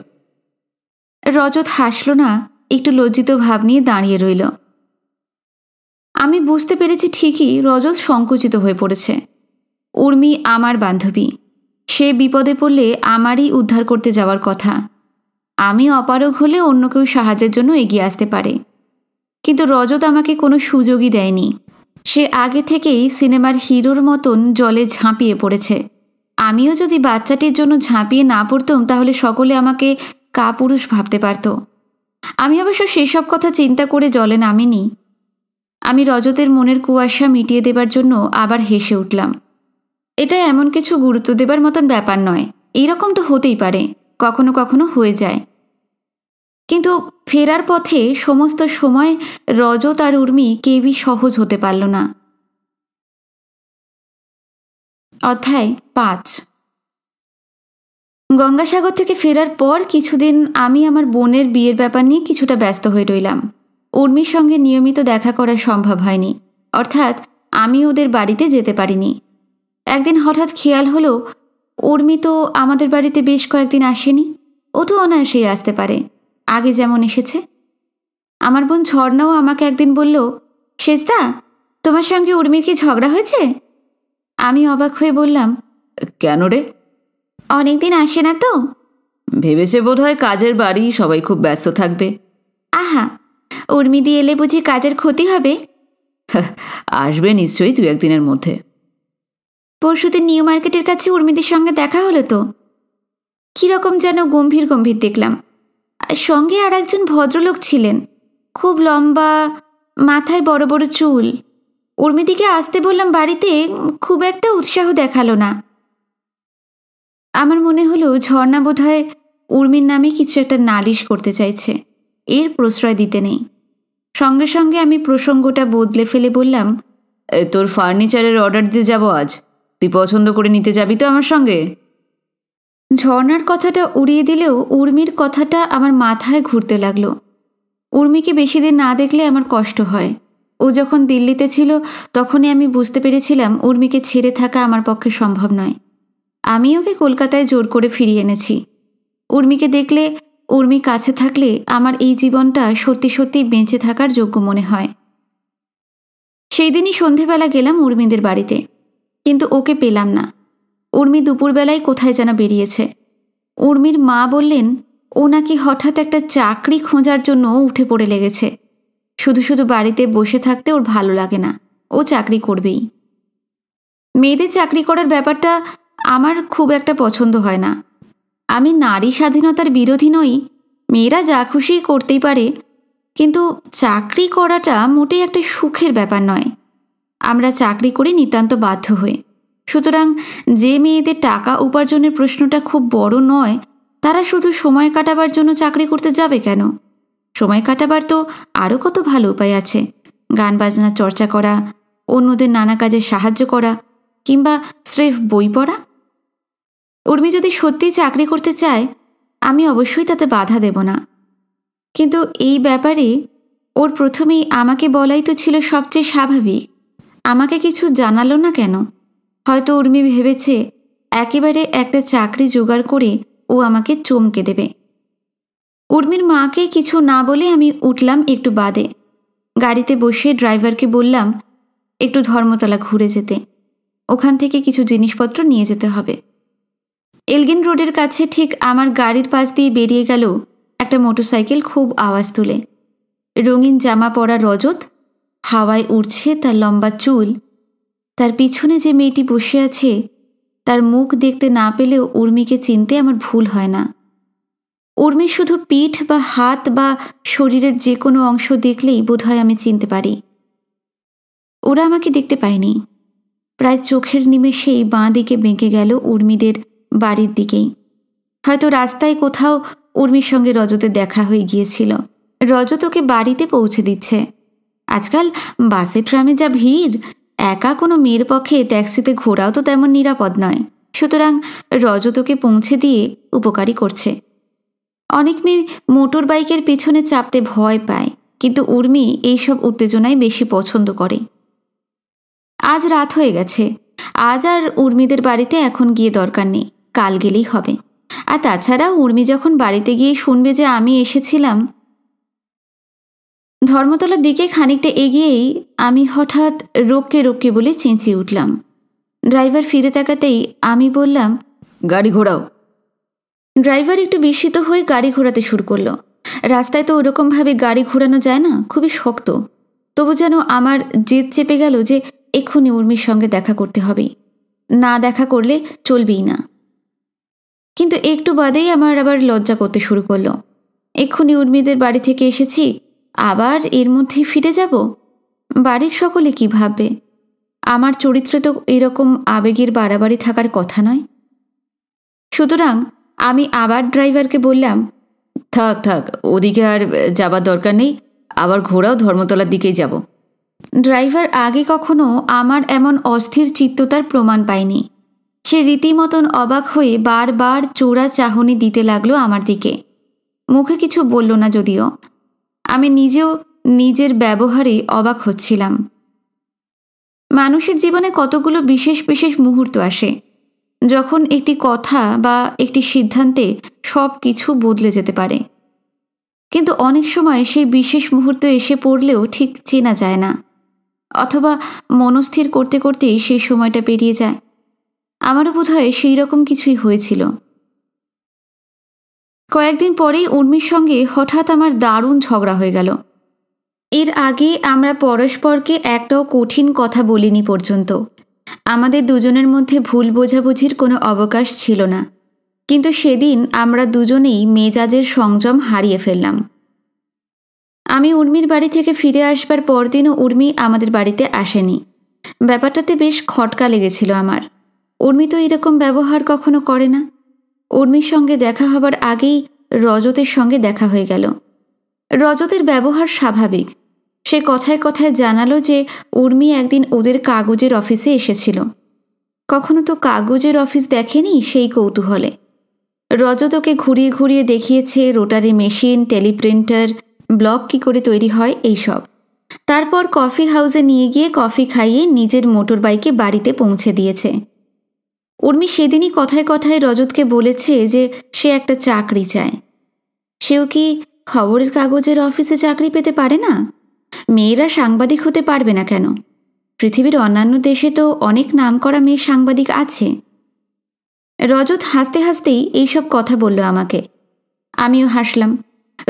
রজত হাসল না একটু লজ্জিত ভাব নিয়ে দাঁড়িয়ে রইল আমি বুঝতে পেরেছি ঠিকই রজত সংকুচিত হয়ে পড়েছে উর্মি আমার বান্ধবী সে বিপদে পড়লে আমারই উদ্ধার করতে যাওয়ার কথা আমি অপারগ হলে অন্য কেউ সাহায্যের জন্য এগিয়ে আসতে পারে কিন্তু রজত আমাকে কোনো সুযোগই দেয়নি সে আগে থেকেই সিনেমার হিরোর মতন জলে ঝাঁপিয়ে পড়েছে আমিও যদি বাচ্চাটির জন্য ঝাঁপিয়ে না পড়তাম তাহলে সকলে আমাকে কাপুরুষ ভাবতে পারত আমি অবশ্য সেসব কথা চিন্তা করে জলে নামিনি আমি রজতের মনের কুয়াশা মিটিয়ে দেবার জন্য আবার হেসে উঠলাম এটা এমন কিছু গুরুত্ব দেবার মতন ব্যাপার নয় এরকম তো হতেই পারে কখনো কখনো হয়ে যায় কিন্তু ফেরার পথে সমস্ত সময় রজত আর উর্মি কেউই সহজ হতে পারল না অধ্যায় পাঁচ গঙ্গাসাগর থেকে ফেরার পর কিছুদিন আমি আমার বোনের বিয়ের ব্যাপার নিয়ে কিছুটা ব্যস্ত হয়ে রইলাম উর্মির সঙ্গে নিয়মিত দেখা করা সম্ভব হয়নি অর্থাৎ আমি ওদের বাড়িতে যেতে পারিনি একদিন হঠাৎ খেয়াল হলো উর্মি তো আমাদের বাড়িতে বেশ কয়েকদিন আসেনি ও তো অনায়াসেই আসতে পারে আগে যেমন এসেছে আমার বোন ঝর্ণাও আমাকে একদিন বলল সেজদা তোমার সঙ্গে উর্মির কি ঝগড়া হয়েছে আমি অবাক হয়ে বললাম কেন রে অনেকদিন আসে না তো ভেবেছে বোধ হয় কাজের বাড়ি সবাই খুব ব্যস্ত থাকবে আহা উর্মিদি এলে বুঝি কাজের ক্ষতি হবে আসবে নিশ্চয়ই দু একদিনের মধ্যে পরশুদিন নিউ মার্কেটের কাছে উর্মিদের সঙ্গে দেখা হলো তো কীরকম যেন গম্ভীর গম্ভীর দেখলাম সঙ্গে আর একজন ভদ্রলোক ছিলেন খুব লম্বা মাথায় বড় বড় চুল উর্মিদিকে আসতে বললাম বাড়িতে খুব একটা উৎসাহ দেখালো না আমার মনে হলো ঝর্ণা হয় উর্মির নামে কিছু একটা নালিশ করতে চাইছে এর প্রশ্রয় দিতে নেই সঙ্গে সঙ্গে আমি প্রসঙ্গটা বদলে ফেলে বললাম তোর ফার্নিচারের অর্ডার দিতে যাব আজ তুই পছন্দ করে নিতে যাবি তো আমার সঙ্গে ঝর্নার কথাটা উড়িয়ে দিলেও উর্মির কথাটা আমার মাথায় ঘুরতে লাগলো উর্মিকে বেশি দিন না দেখলে আমার কষ্ট হয় ও যখন দিল্লিতে ছিল তখনই আমি বুঝতে পেরেছিলাম উর্মিকে ছেড়ে থাকা আমার পক্ষে সম্ভব নয় আমি ওকে কলকাতায় জোর করে ফিরিয়ে এনেছি উর্মিকে দেখলে উর্মি কাছে থাকলে আমার এই জীবনটা সত্যি সত্যি বেঁচে থাকার যোগ্য মনে হয় সেই দিনই সন্ধেবেলা গেলাম উর্মিদের বাড়িতে কিন্তু ওকে পেলাম না উর্মি দুপুরবেলায় কোথায় যেন বেরিয়েছে উর্মির মা বললেন ও নাকি হঠাৎ একটা চাকরি খোঁজার জন্য উঠে পড়ে লেগেছে শুধু শুধু বাড়িতে বসে থাকতে ওর ভালো লাগে না ও চাকরি করবেই মেয়েদের চাকরি করার ব্যাপারটা আমার খুব একটা পছন্দ হয় না আমি নারী স্বাধীনতার বিরোধী নই মেয়েরা যা খুশি করতেই পারে কিন্তু চাকরি করাটা মোটেই একটা সুখের ব্যাপার নয় আমরা চাকরি করি নিতান্ত বাধ্য হয়ে সুতরাং যে মেয়েদের টাকা উপার্জনের প্রশ্নটা খুব বড় নয় তারা শুধু সময় কাটাবার জন্য চাকরি করতে যাবে কেন সময় কাটাবার তো আরও কত ভালো উপায় আছে গান বাজনা চর্চা করা অন্যদের নানা কাজে সাহায্য করা কিংবা স্রেফ বই পড়া উর্মি যদি সত্যি চাকরি করতে চায় আমি অবশ্যই তাতে বাধা দেব না কিন্তু এই ব্যাপারে ওর প্রথমেই আমাকে বলাই তো ছিল সবচেয়ে স্বাভাবিক আমাকে কিছু জানালো না কেন হয়তো উর্মি ভেবেছে একেবারে একটা চাকরি জোগাড় করে ও আমাকে চমকে দেবে উর্মির মাকে কিছু না বলে আমি উঠলাম একটু বাদে গাড়িতে বসে ড্রাইভারকে বললাম একটু ধর্মতলা ঘুরে যেতে ওখান থেকে কিছু জিনিসপত্র নিয়ে যেতে হবে এলগিন রোডের কাছে ঠিক আমার গাড়ির পাশ দিয়ে বেরিয়ে গেল একটা মোটরসাইকেল খুব আওয়াজ তুলে রঙিন জামা পরা রজত হাওয়ায় উড়ছে তার লম্বা চুল তার পিছনে যে মেয়েটি বসে আছে তার মুখ দেখতে না পেলেও উর্মিকে চিনতে আমার ভুল হয় না উর্মি শুধু পিঠ বা হাত বা শরীরের যে কোনো অংশ দেখলেই বোধহয় আমি চিনতে পারি ওরা আমাকে দেখতে পায়নি প্রায় চোখের নিমেষেই বাঁ দিকে বেঁকে গেল উর্মিদের বাড়ির দিকেই হয়তো রাস্তায় কোথাও উর্মির সঙ্গে রজতে দেখা হয়ে গিয়েছিল রজত ওকে বাড়িতে পৌঁছে দিচ্ছে আজকাল বাসে ট্রামে যা ভিড় একা কোনো মেয়ের পক্ষে ট্যাক্সিতে ঘোরাও তো তেমন নিরাপদ নয় সুতরাং রজতকে পৌঁছে দিয়ে উপকারী করছে অনেক মেয়ে মোটর বাইকের পেছনে চাপতে ভয় পায় কিন্তু উর্মি এইসব উত্তেজনায় বেশি পছন্দ করে আজ রাত হয়ে গেছে আজ আর উর্মিদের বাড়িতে এখন গিয়ে দরকার নেই কাল গেলেই হবে আর তাছাড়া উর্মি যখন বাড়িতে গিয়ে শুনবে যে আমি এসেছিলাম ধর্মতলার দিকে খানিকটা এগিয়েই আমি হঠাৎ রোককে রোককে বলে চেঁচিয়ে উঠলাম ড্রাইভার ফিরে তাকাতেই আমি বললাম গাড়ি ঘোরাও ড্রাইভার একটু বিস্মিত হয়ে গাড়ি ঘোরাতে শুরু করলো রাস্তায় তো ওরকমভাবে গাড়ি ঘোরানো যায় না খুবই শক্ত তবু যেন আমার জেদ চেপে গেল যে এক্ষুনি উর্মির সঙ্গে দেখা করতে হবে না দেখা করলে চলবেই না কিন্তু একটু বাদেই আমার আবার লজ্জা করতে শুরু করলো এক্ষুনি উর্মিদের বাড়ি থেকে এসেছি আবার এর মধ্যে ফিরে যাব বাড়ির সকলে কি ভাববে আমার চরিত্রে তো এরকম আবেগের বাড়াবাড়ি থাকার কথা নয় সুতরাং আমি আবার ড্রাইভারকে বললাম থাক থাক ওদিকে আর যাবার দরকার নেই আবার ঘোড়াও ধর্মতলার দিকেই যাব ড্রাইভার আগে কখনো আমার এমন অস্থির চিত্ততার প্রমাণ পায়নি সে রীতিমতন অবাক হয়ে বারবার চোরা চাহনি দিতে লাগলো আমার দিকে মুখে কিছু বলল না যদিও আমি নিজেও নিজের ব্যবহারে অবাক হচ্ছিলাম মানুষের জীবনে কতগুলো বিশেষ বিশেষ মুহূর্ত আসে যখন একটি কথা বা একটি সিদ্ধান্তে সব কিছু বদলে যেতে পারে কিন্তু অনেক সময় সেই বিশেষ মুহূর্ত এসে পড়লেও ঠিক চেনা যায় না অথবা মনস্থির করতে করতেই সেই সময়টা পেরিয়ে যায় আমারও বোধ হয় সেই রকম কিছুই হয়েছিল কয়েকদিন পরেই উর্মির সঙ্গে হঠাৎ আমার দারুণ ঝগড়া হয়ে গেল এর আগে আমরা পরস্পরকে একটাও কঠিন কথা বলিনি পর্যন্ত আমাদের দুজনের মধ্যে ভুল বোঝাবুঝির কোনো অবকাশ ছিল না কিন্তু সেদিন আমরা দুজনেই মেজাজের সংযম হারিয়ে ফেললাম আমি উর্মির বাড়ি থেকে ফিরে আসবার পরদিনও উর্মি আমাদের বাড়িতে আসেনি ব্যাপারটাতে বেশ খটকা লেগেছিল আমার উর্মি তো এরকম ব্যবহার কখনো করে না উর্মির সঙ্গে দেখা হবার আগেই রজতের সঙ্গে দেখা হয়ে গেল রজতের ব্যবহার স্বাভাবিক সে কথায় কথায় জানালো যে উর্মি একদিন ওদের কাগজের অফিসে এসেছিল কখনো তো কাগজের অফিস দেখেনি সেই কৌতূহলে রজত ওকে ঘুরিয়ে ঘুরিয়ে দেখিয়েছে রোটারি মেশিন টেলিপ্রিন্টার ব্লক কি করে তৈরি হয় এইসব তারপর কফি হাউসে নিয়ে গিয়ে কফি খাইয়ে নিজের মোটর বাইকে বাড়িতে পৌঁছে দিয়েছে উর্মি সেদিনই কথায় কথায় রজতকে বলেছে যে সে একটা চাকরি চায় সেও কি খবরের কাগজের অফিসে চাকরি পেতে পারে না মেয়েরা সাংবাদিক হতে পারবে না কেন পৃথিবীর অন্যান্য দেশে তো অনেক নাম করা মেয়ে সাংবাদিক আছে রজত হাসতে হাসতেই এইসব কথা বলল আমাকে আমিও হাসলাম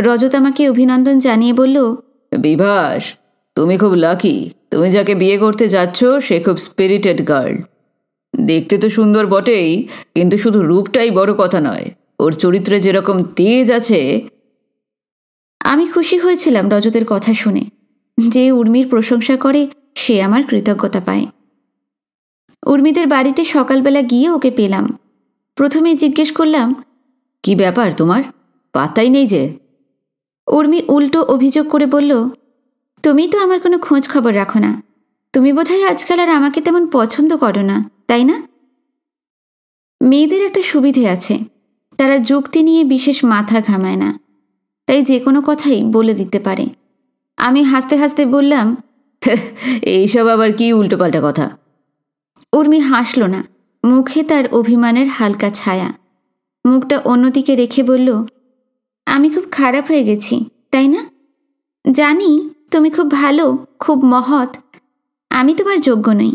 রজত আমাকে অভিনন্দন জানিয়ে বলল বিভাস তুমি খুব লাকি তুমি যাকে বিয়ে করতে যাচ্ছ সে খুব স্পিরিটেড গার্ল দেখতে তো সুন্দর বটেই কিন্তু শুধু রূপটাই বড় কথা নয় ওর চরিত্রে যেরকম তেজ আছে আমি খুশি হয়েছিলাম রজতের কথা শুনে যে উর্মির প্রশংসা করে সে আমার কৃতজ্ঞতা পায় উর্মিদের বাড়িতে সকালবেলা গিয়ে ওকে পেলাম প্রথমে জিজ্ঞেস করলাম কি ব্যাপার তোমার পাতাই নেই যে উর্মি উল্টো অভিযোগ করে বলল তুমি তো আমার কোনো খোঁজ খবর রাখো না তুমি বোধহয় আজকাল আর আমাকে তেমন পছন্দ করো না তাই না মেয়েদের একটা সুবিধে আছে তারা যুক্তি নিয়ে বিশেষ মাথা ঘামায় না তাই যে কোনো কথাই বলে দিতে পারে আমি হাসতে হাসতে বললাম হ্যাঁ, এইসব আবার কি উল্টোপাল্টা কথা উর্মি হাসল না মুখে তার অভিমানের হালকা ছায়া মুখটা অন্যদিকে রেখে বলল আমি খুব খারাপ হয়ে গেছি তাই না জানি তুমি খুব ভালো খুব মহৎ আমি তোমার যোগ্য নই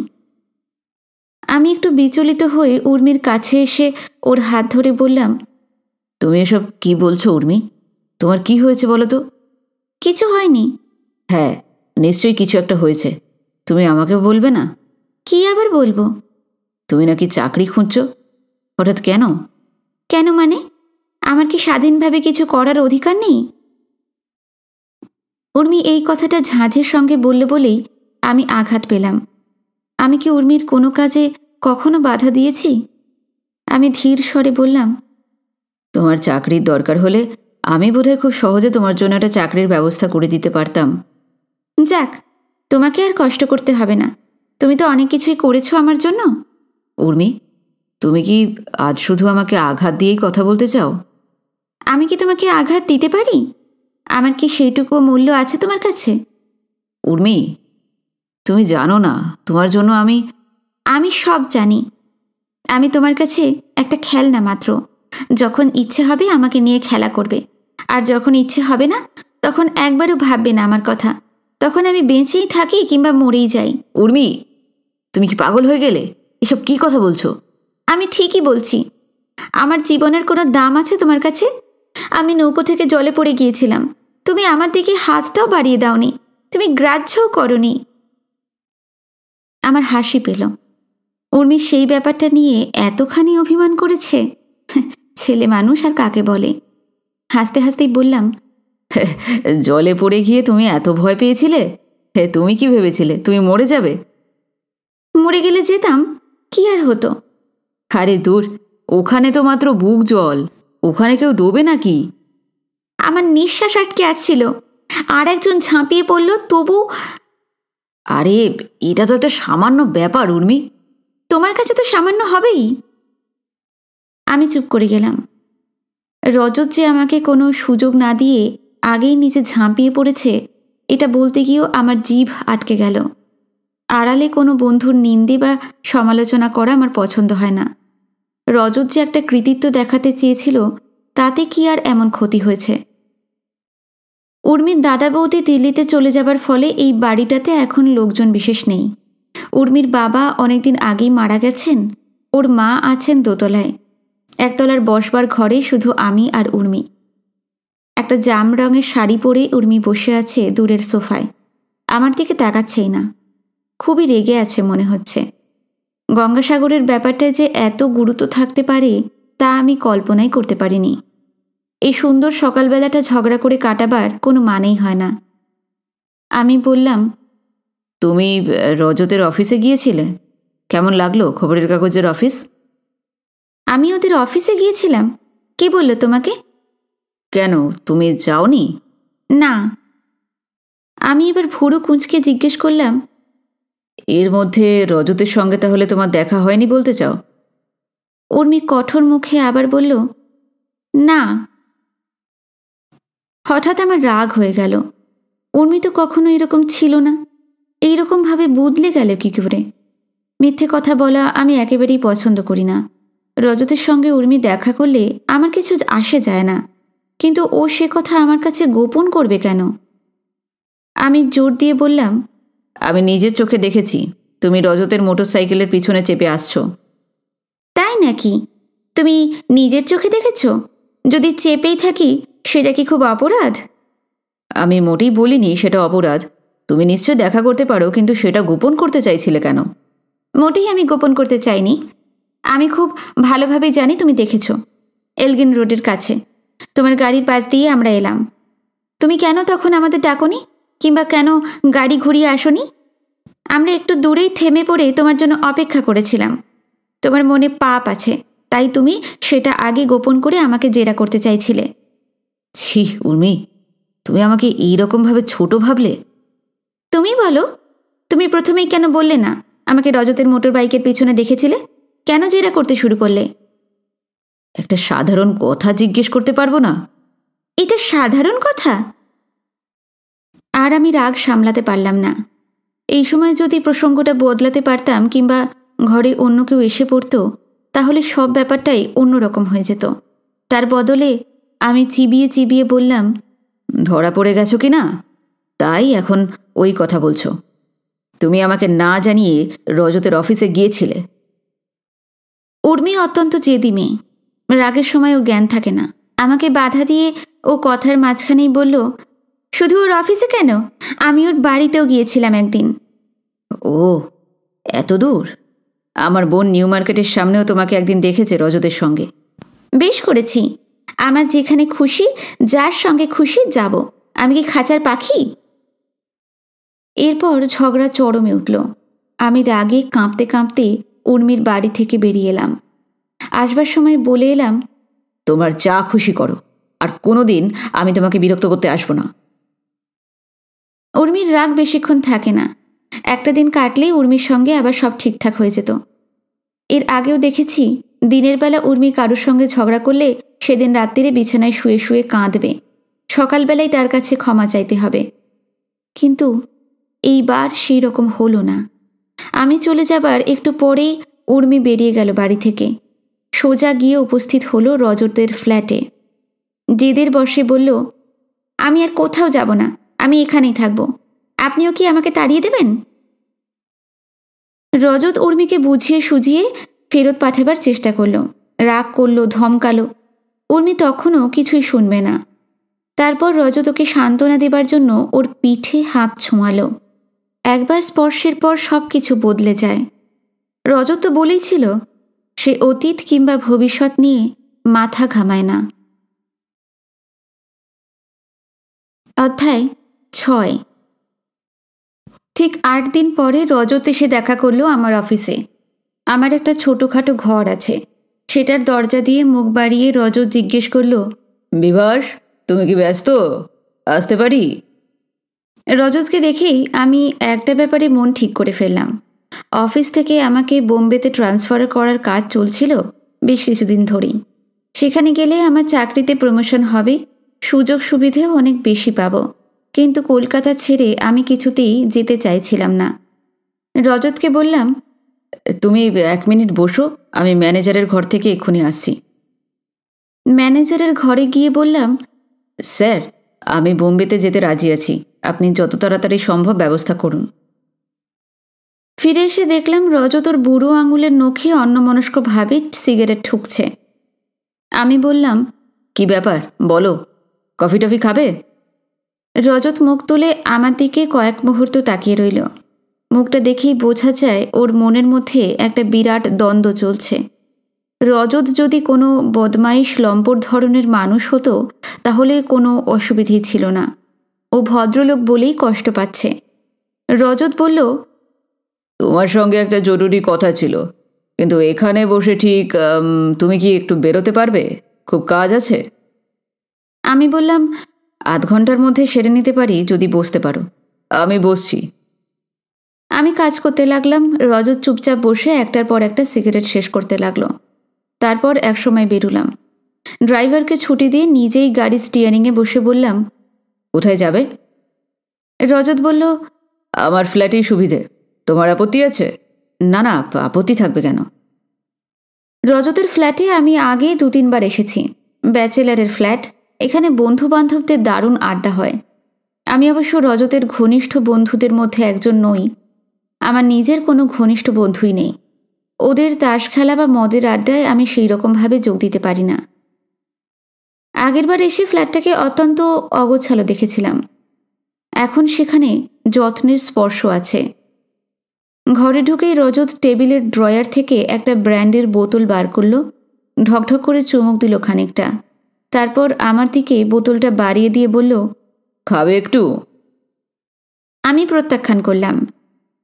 আমি একটু বিচলিত হয়ে উর্মির কাছে এসে ওর হাত ধরে বললাম তুমি এসব কি বলছো উর্মি তোমার কি হয়েছে বলো তো কিছু হয়নি হ্যাঁ নিশ্চয়ই কিছু একটা হয়েছে তুমি আমাকে বলবে না কি আবার বলবো তুমি নাকি চাকরি খুঁজছো হঠাৎ কেন কেন মানে আমার কি স্বাধীনভাবে কিছু করার অধিকার নেই উর্মি এই কথাটা ঝাঁঝের সঙ্গে বললে বলেই আমি আঘাত পেলাম আমি কি উর্মির কোনো কাজে কখনো বাধা দিয়েছি আমি ধীর স্বরে বললাম তোমার চাকরির দরকার হলে আমি বোধহয় খুব সহজে তোমার জন্য একটা চাকরির ব্যবস্থা করে দিতে পারতাম যাক তোমাকে আর কষ্ট করতে হবে না তুমি তো অনেক কিছুই করেছো আমার জন্য উর্মি তুমি কি আজ শুধু আমাকে আঘাত দিয়েই কথা বলতে চাও আমি কি তোমাকে আঘাত দিতে পারি আমার কি সেইটুকু মূল্য আছে তোমার কাছে উর্মি তুমি জানো না তোমার জন্য আমি আমি সব জানি আমি তোমার কাছে একটা খেলনা মাত্র যখন ইচ্ছে হবে আমাকে নিয়ে খেলা করবে আর যখন ইচ্ছে হবে না তখন একবারও ভাববে না আমার কথা তখন আমি বেঁচেই থাকি কিংবা মরেই যাই উর্মি তুমি কি পাগল হয়ে গেলে এসব কি কথা বলছো আমি ঠিকই বলছি আমার জীবনের কোনো দাম আছে তোমার কাছে আমি নৌকো থেকে জলে পড়ে গিয়েছিলাম তুমি আমার দিকে হাতটাও বাড়িয়ে দাওনি তুমি গ্রাহ্যও করনি আমার হাসি পেল উর্মি সেই ব্যাপারটা নিয়ে এতখানি অভিমান করেছে ছেলে মানুষ আর কাকে বলে হাসতে হাসতেই বললাম জলে পড়ে গিয়ে তুমি এত ভয় পেয়েছিলে তুমি কি ভেবেছিলে তুমি মরে যাবে মরে গেলে যেতাম কি আর হতো আরে দূর ওখানে তো মাত্র বুক জল ওখানে কেউ ডোবে নাকি আমার নিঃশ্বাস আটকে আসছিল আর একজন ঝাঁপিয়ে পড়ল তবু আরে এটা তো একটা সামান্য ব্যাপার উর্মি তোমার কাছে তো সামান্য হবেই আমি চুপ করে গেলাম রজত যে আমাকে কোনো সুযোগ না দিয়ে আগেই নিচে ঝাঁপিয়ে পড়েছে এটা বলতে গিয়েও আমার জিভ আটকে গেল আড়ালে কোনো বন্ধুর নিন্দে বা সমালোচনা করা আমার পছন্দ হয় না রজত যে একটা কৃতিত্ব দেখাতে চেয়েছিল তাতে কি আর এমন ক্ষতি হয়েছে উর্মির দাদা বৌদি দিল্লিতে চলে যাবার ফলে এই বাড়িটাতে এখন লোকজন বিশেষ নেই উর্মির বাবা অনেকদিন আগেই মারা গেছেন ওর মা আছেন দোতলায় একতলার বসবার ঘরে শুধু আমি আর উর্মি একটা জাম রঙের শাড়ি পরে উর্মি বসে আছে দূরের সোফায় আমার দিকে তাকাচ্ছেই না খুবই রেগে আছে মনে হচ্ছে গঙ্গাসাগরের ব্যাপারটা যে এত গুরুত্ব থাকতে পারে তা আমি কল্পনাই করতে পারিনি এই সুন্দর সকালবেলাটা ঝগড়া করে কাটাবার কোনো মানেই হয় না আমি বললাম তুমি রজতের অফিসে গিয়েছিলে কেমন লাগলো খবরের কাগজের অফিস আমি ওদের অফিসে গিয়েছিলাম কে বলল তোমাকে কেন তুমি যাওনি না আমি এবার ভুরু কুঁচকে জিজ্ঞেস করলাম এর মধ্যে রজতের সঙ্গে তাহলে তোমার দেখা হয়নি বলতে চাও উর্মি কঠোর মুখে আবার বলল না হঠাৎ আমার রাগ হয়ে গেল উর্মি তো কখনো এরকম ছিল না এইরকমভাবে বদলে গেল কি করে মিথ্যে কথা বলা আমি একেবারেই পছন্দ করি না রজতের সঙ্গে উর্মি দেখা করলে আমার কিছু আসে যায় না কিন্তু ও সে কথা আমার কাছে গোপন করবে কেন আমি জোর দিয়ে বললাম আমি নিজের চোখে দেখেছি তুমি রজতের মোটরসাইকেলের পিছনে চেপে আসছো তাই নাকি তুমি নিজের চোখে দেখেছো যদি চেপেই থাকি সেটা কি খুব অপরাধ আমি মোটেই বলিনি সেটা অপরাধ তুমি নিশ্চয় দেখা করতে পারো কিন্তু সেটা গোপন করতে চাইছিলে কেন মোটেই আমি গোপন করতে চাইনি আমি খুব ভালোভাবে জানি তুমি দেখেছ এলগিন রোডের কাছে তোমার গাড়ির পাশ দিয়ে আমরা এলাম তুমি কেন তখন আমাদের ডাকনি কিংবা কেন গাড়ি ঘুরিয়ে আসনি আমরা একটু দূরেই থেমে পড়ে তোমার জন্য অপেক্ষা করেছিলাম তোমার মনে পাপ আছে তাই তুমি সেটা আগে গোপন করে আমাকে জেরা করতে চাইছিলে ছি উর্মি তুমি আমাকে এইরকমভাবে ছোট ভাবলে তুমি বলো তুমি প্রথমেই কেন বললে না আমাকে রজতের মোটর বাইকের পিছনে দেখেছিলে কেন জেরা করতে শুরু করলে একটা সাধারণ কথা জিজ্ঞেস করতে পারবো না এটা সাধারণ কথা আর আমি রাগ সামলাতে পারলাম না এই সময় যদি প্রসঙ্গটা বদলাতে পারতাম কিংবা ঘরে অন্য কেউ এসে পড়তো তাহলে সব ব্যাপারটাই অন্যরকম হয়ে যেত তার বদলে আমি চিবিয়ে চিবিয়ে বললাম ধরা পড়ে গেছো কি না তাই এখন ওই কথা বলছো তুমি আমাকে না জানিয়ে রজতের অফিসে গিয়েছিলে উর্মি অত্যন্ত জেদি মেয়ে রাগের সময় ওর জ্ঞান থাকে না আমাকে বাধা দিয়ে ও কথার মাঝখানেই বলল শুধু ওর অফিসে কেন আমি ওর বাড়িতেও গিয়েছিলাম একদিন ও এত দূর আমার বোন নিউ মার্কেটের সামনেও তোমাকে একদিন দেখেছে রজতের সঙ্গে বেশ করেছি আমার যেখানে খুশি যার সঙ্গে খুশি যাব আমি কি খাঁচার পাখি এরপর ঝগড়া চরমে উঠল আমি রাগে কাঁপতে কাঁপতে উর্মির বাড়ি থেকে বেরিয়ে এলাম আসবার সময় বলে এলাম তোমার যা খুশি করো আর কোনো দিন আমি তোমাকে বিরক্ত করতে আসবো না উর্মির রাগ বেশিক্ষণ থাকে না একটা দিন কাটলেই উর্মির সঙ্গে আবার সব ঠিকঠাক হয়ে যেত এর আগেও দেখেছি দিনের বেলা উর্মি কারুর সঙ্গে ঝগড়া করলে সেদিন রাত্রিরে বিছানায় শুয়ে শুয়ে কাঁদবে সকালবেলায় তার কাছে ক্ষমা চাইতে হবে কিন্তু এইবার সেই রকম হলো না আমি চলে যাবার একটু পরেই উর্মি বেরিয়ে গেল বাড়ি থেকে সোজা গিয়ে উপস্থিত হলো রজতদের ফ্ল্যাটে জেদের বসে বলল আমি আর কোথাও যাব না আমি এখানেই থাকব আপনিও কি আমাকে তাড়িয়ে দেবেন রজত উর্মিকে বুঝিয়ে সুঝিয়ে ফেরত পাঠাবার চেষ্টা করলো রাগ করলো ধমকালো উর্মি তখনও কিছুই শুনবে না তারপর রজত ওকে সান্ত্বনা দেবার জন্য ওর পিঠে হাত ছোঁয়ালো একবার স্পর্শের পর সব কিছু বদলে যায় রজত তো বলেইছিল সে অতীত কিংবা ভবিষ্যৎ নিয়ে মাথা ঘামায় না অধ্যায় ছয় ঠিক আট দিন পরে রজত এসে দেখা করলো আমার অফিসে আমার একটা ছোটোখাটো ঘর আছে সেটার দরজা দিয়ে মুখ বাড়িয়ে রজত জিজ্ঞেস করল বিভাস তুমি কি ব্যস্ত আসতে পারি রজতকে দেখেই আমি একটা ব্যাপারে মন ঠিক করে ফেললাম অফিস থেকে আমাকে বোম্বেতে ট্রান্সফার করার কাজ চলছিল বেশ কিছুদিন ধরেই সেখানে গেলে আমার চাকরিতে প্রমোশন হবে সুযোগ সুবিধেও অনেক বেশি পাব কিন্তু কলকাতা ছেড়ে আমি কিছুতেই যেতে চাইছিলাম না রজতকে বললাম তুমি এক মিনিট বসো আমি ম্যানেজারের ঘর থেকে এক্ষুনি আসছি ম্যানেজারের ঘরে গিয়ে বললাম স্যার আমি বোম্বেতে যেতে রাজি আছি আপনি যত তাড়াতাড়ি সম্ভব ব্যবস্থা করুন ফিরে এসে দেখলাম রজতর বুড়ো আঙুলের নখে অন্যমনস্কভাবে সিগারেট ঠুকছে আমি বললাম কি ব্যাপার বলো কফি টফি খাবে রজত মুখ তুলে আমার দিকে কয়েক মুহূর্ত তাকিয়ে রইল মুখটা দেখেই বোঝা যায় ওর মনের মধ্যে একটা বিরাট দ্বন্দ্ব চলছে রজত যদি কোনো বদমাইশ লম্পর ধরনের মানুষ হতো তাহলে কোনো অসুবিধে ছিল না ও ভদ্রলোক বলেই কষ্ট পাচ্ছে রজত বলল তোমার সঙ্গে একটা জরুরি কথা ছিল কিন্তু এখানে বসে ঠিক তুমি কি একটু বেরোতে পারবে খুব কাজ আছে আমি বললাম আধ ঘন্টার মধ্যে সেরে নিতে পারি যদি বসতে পারো আমি বসছি আমি কাজ করতে লাগলাম রজত চুপচাপ বসে একটার পর একটা সিগারেট শেষ করতে লাগলো তারপর একসময় বেরুলাম ড্রাইভারকে ছুটি দিয়ে নিজেই গাড়ি স্টিয়ারিংয়ে বসে বললাম কোথায় যাবে রজত বলল আমার ফ্ল্যাটেই সুবিধে তোমার আপত্তি আছে না না আপত্তি থাকবে কেন রজতের ফ্ল্যাটে আমি আগেই দু তিনবার এসেছি ব্যাচেলারের ফ্ল্যাট এখানে বন্ধু বান্ধবদের দারুণ আড্ডা হয় আমি অবশ্য রজতের ঘনিষ্ঠ বন্ধুদের মধ্যে একজন নই আমার নিজের কোনো ঘনিষ্ঠ বন্ধুই নেই ওদের তাস খেলা বা মদের আড্ডায় আমি সেই রকমভাবে যোগ দিতে পারি না আগেরবার এসে ফ্ল্যাটটাকে অত্যন্ত অগোছালো দেখেছিলাম এখন সেখানে যত্নের স্পর্শ আছে ঘরে ঢুকেই রজত টেবিলের ড্রয়ার থেকে একটা ব্র্যান্ডের বোতল বার করল ঢকঢক করে চুমুক দিল খানিকটা তারপর আমার দিকে বোতলটা বাড়িয়ে দিয়ে বলল খাবে একটু আমি প্রত্যাখ্যান করলাম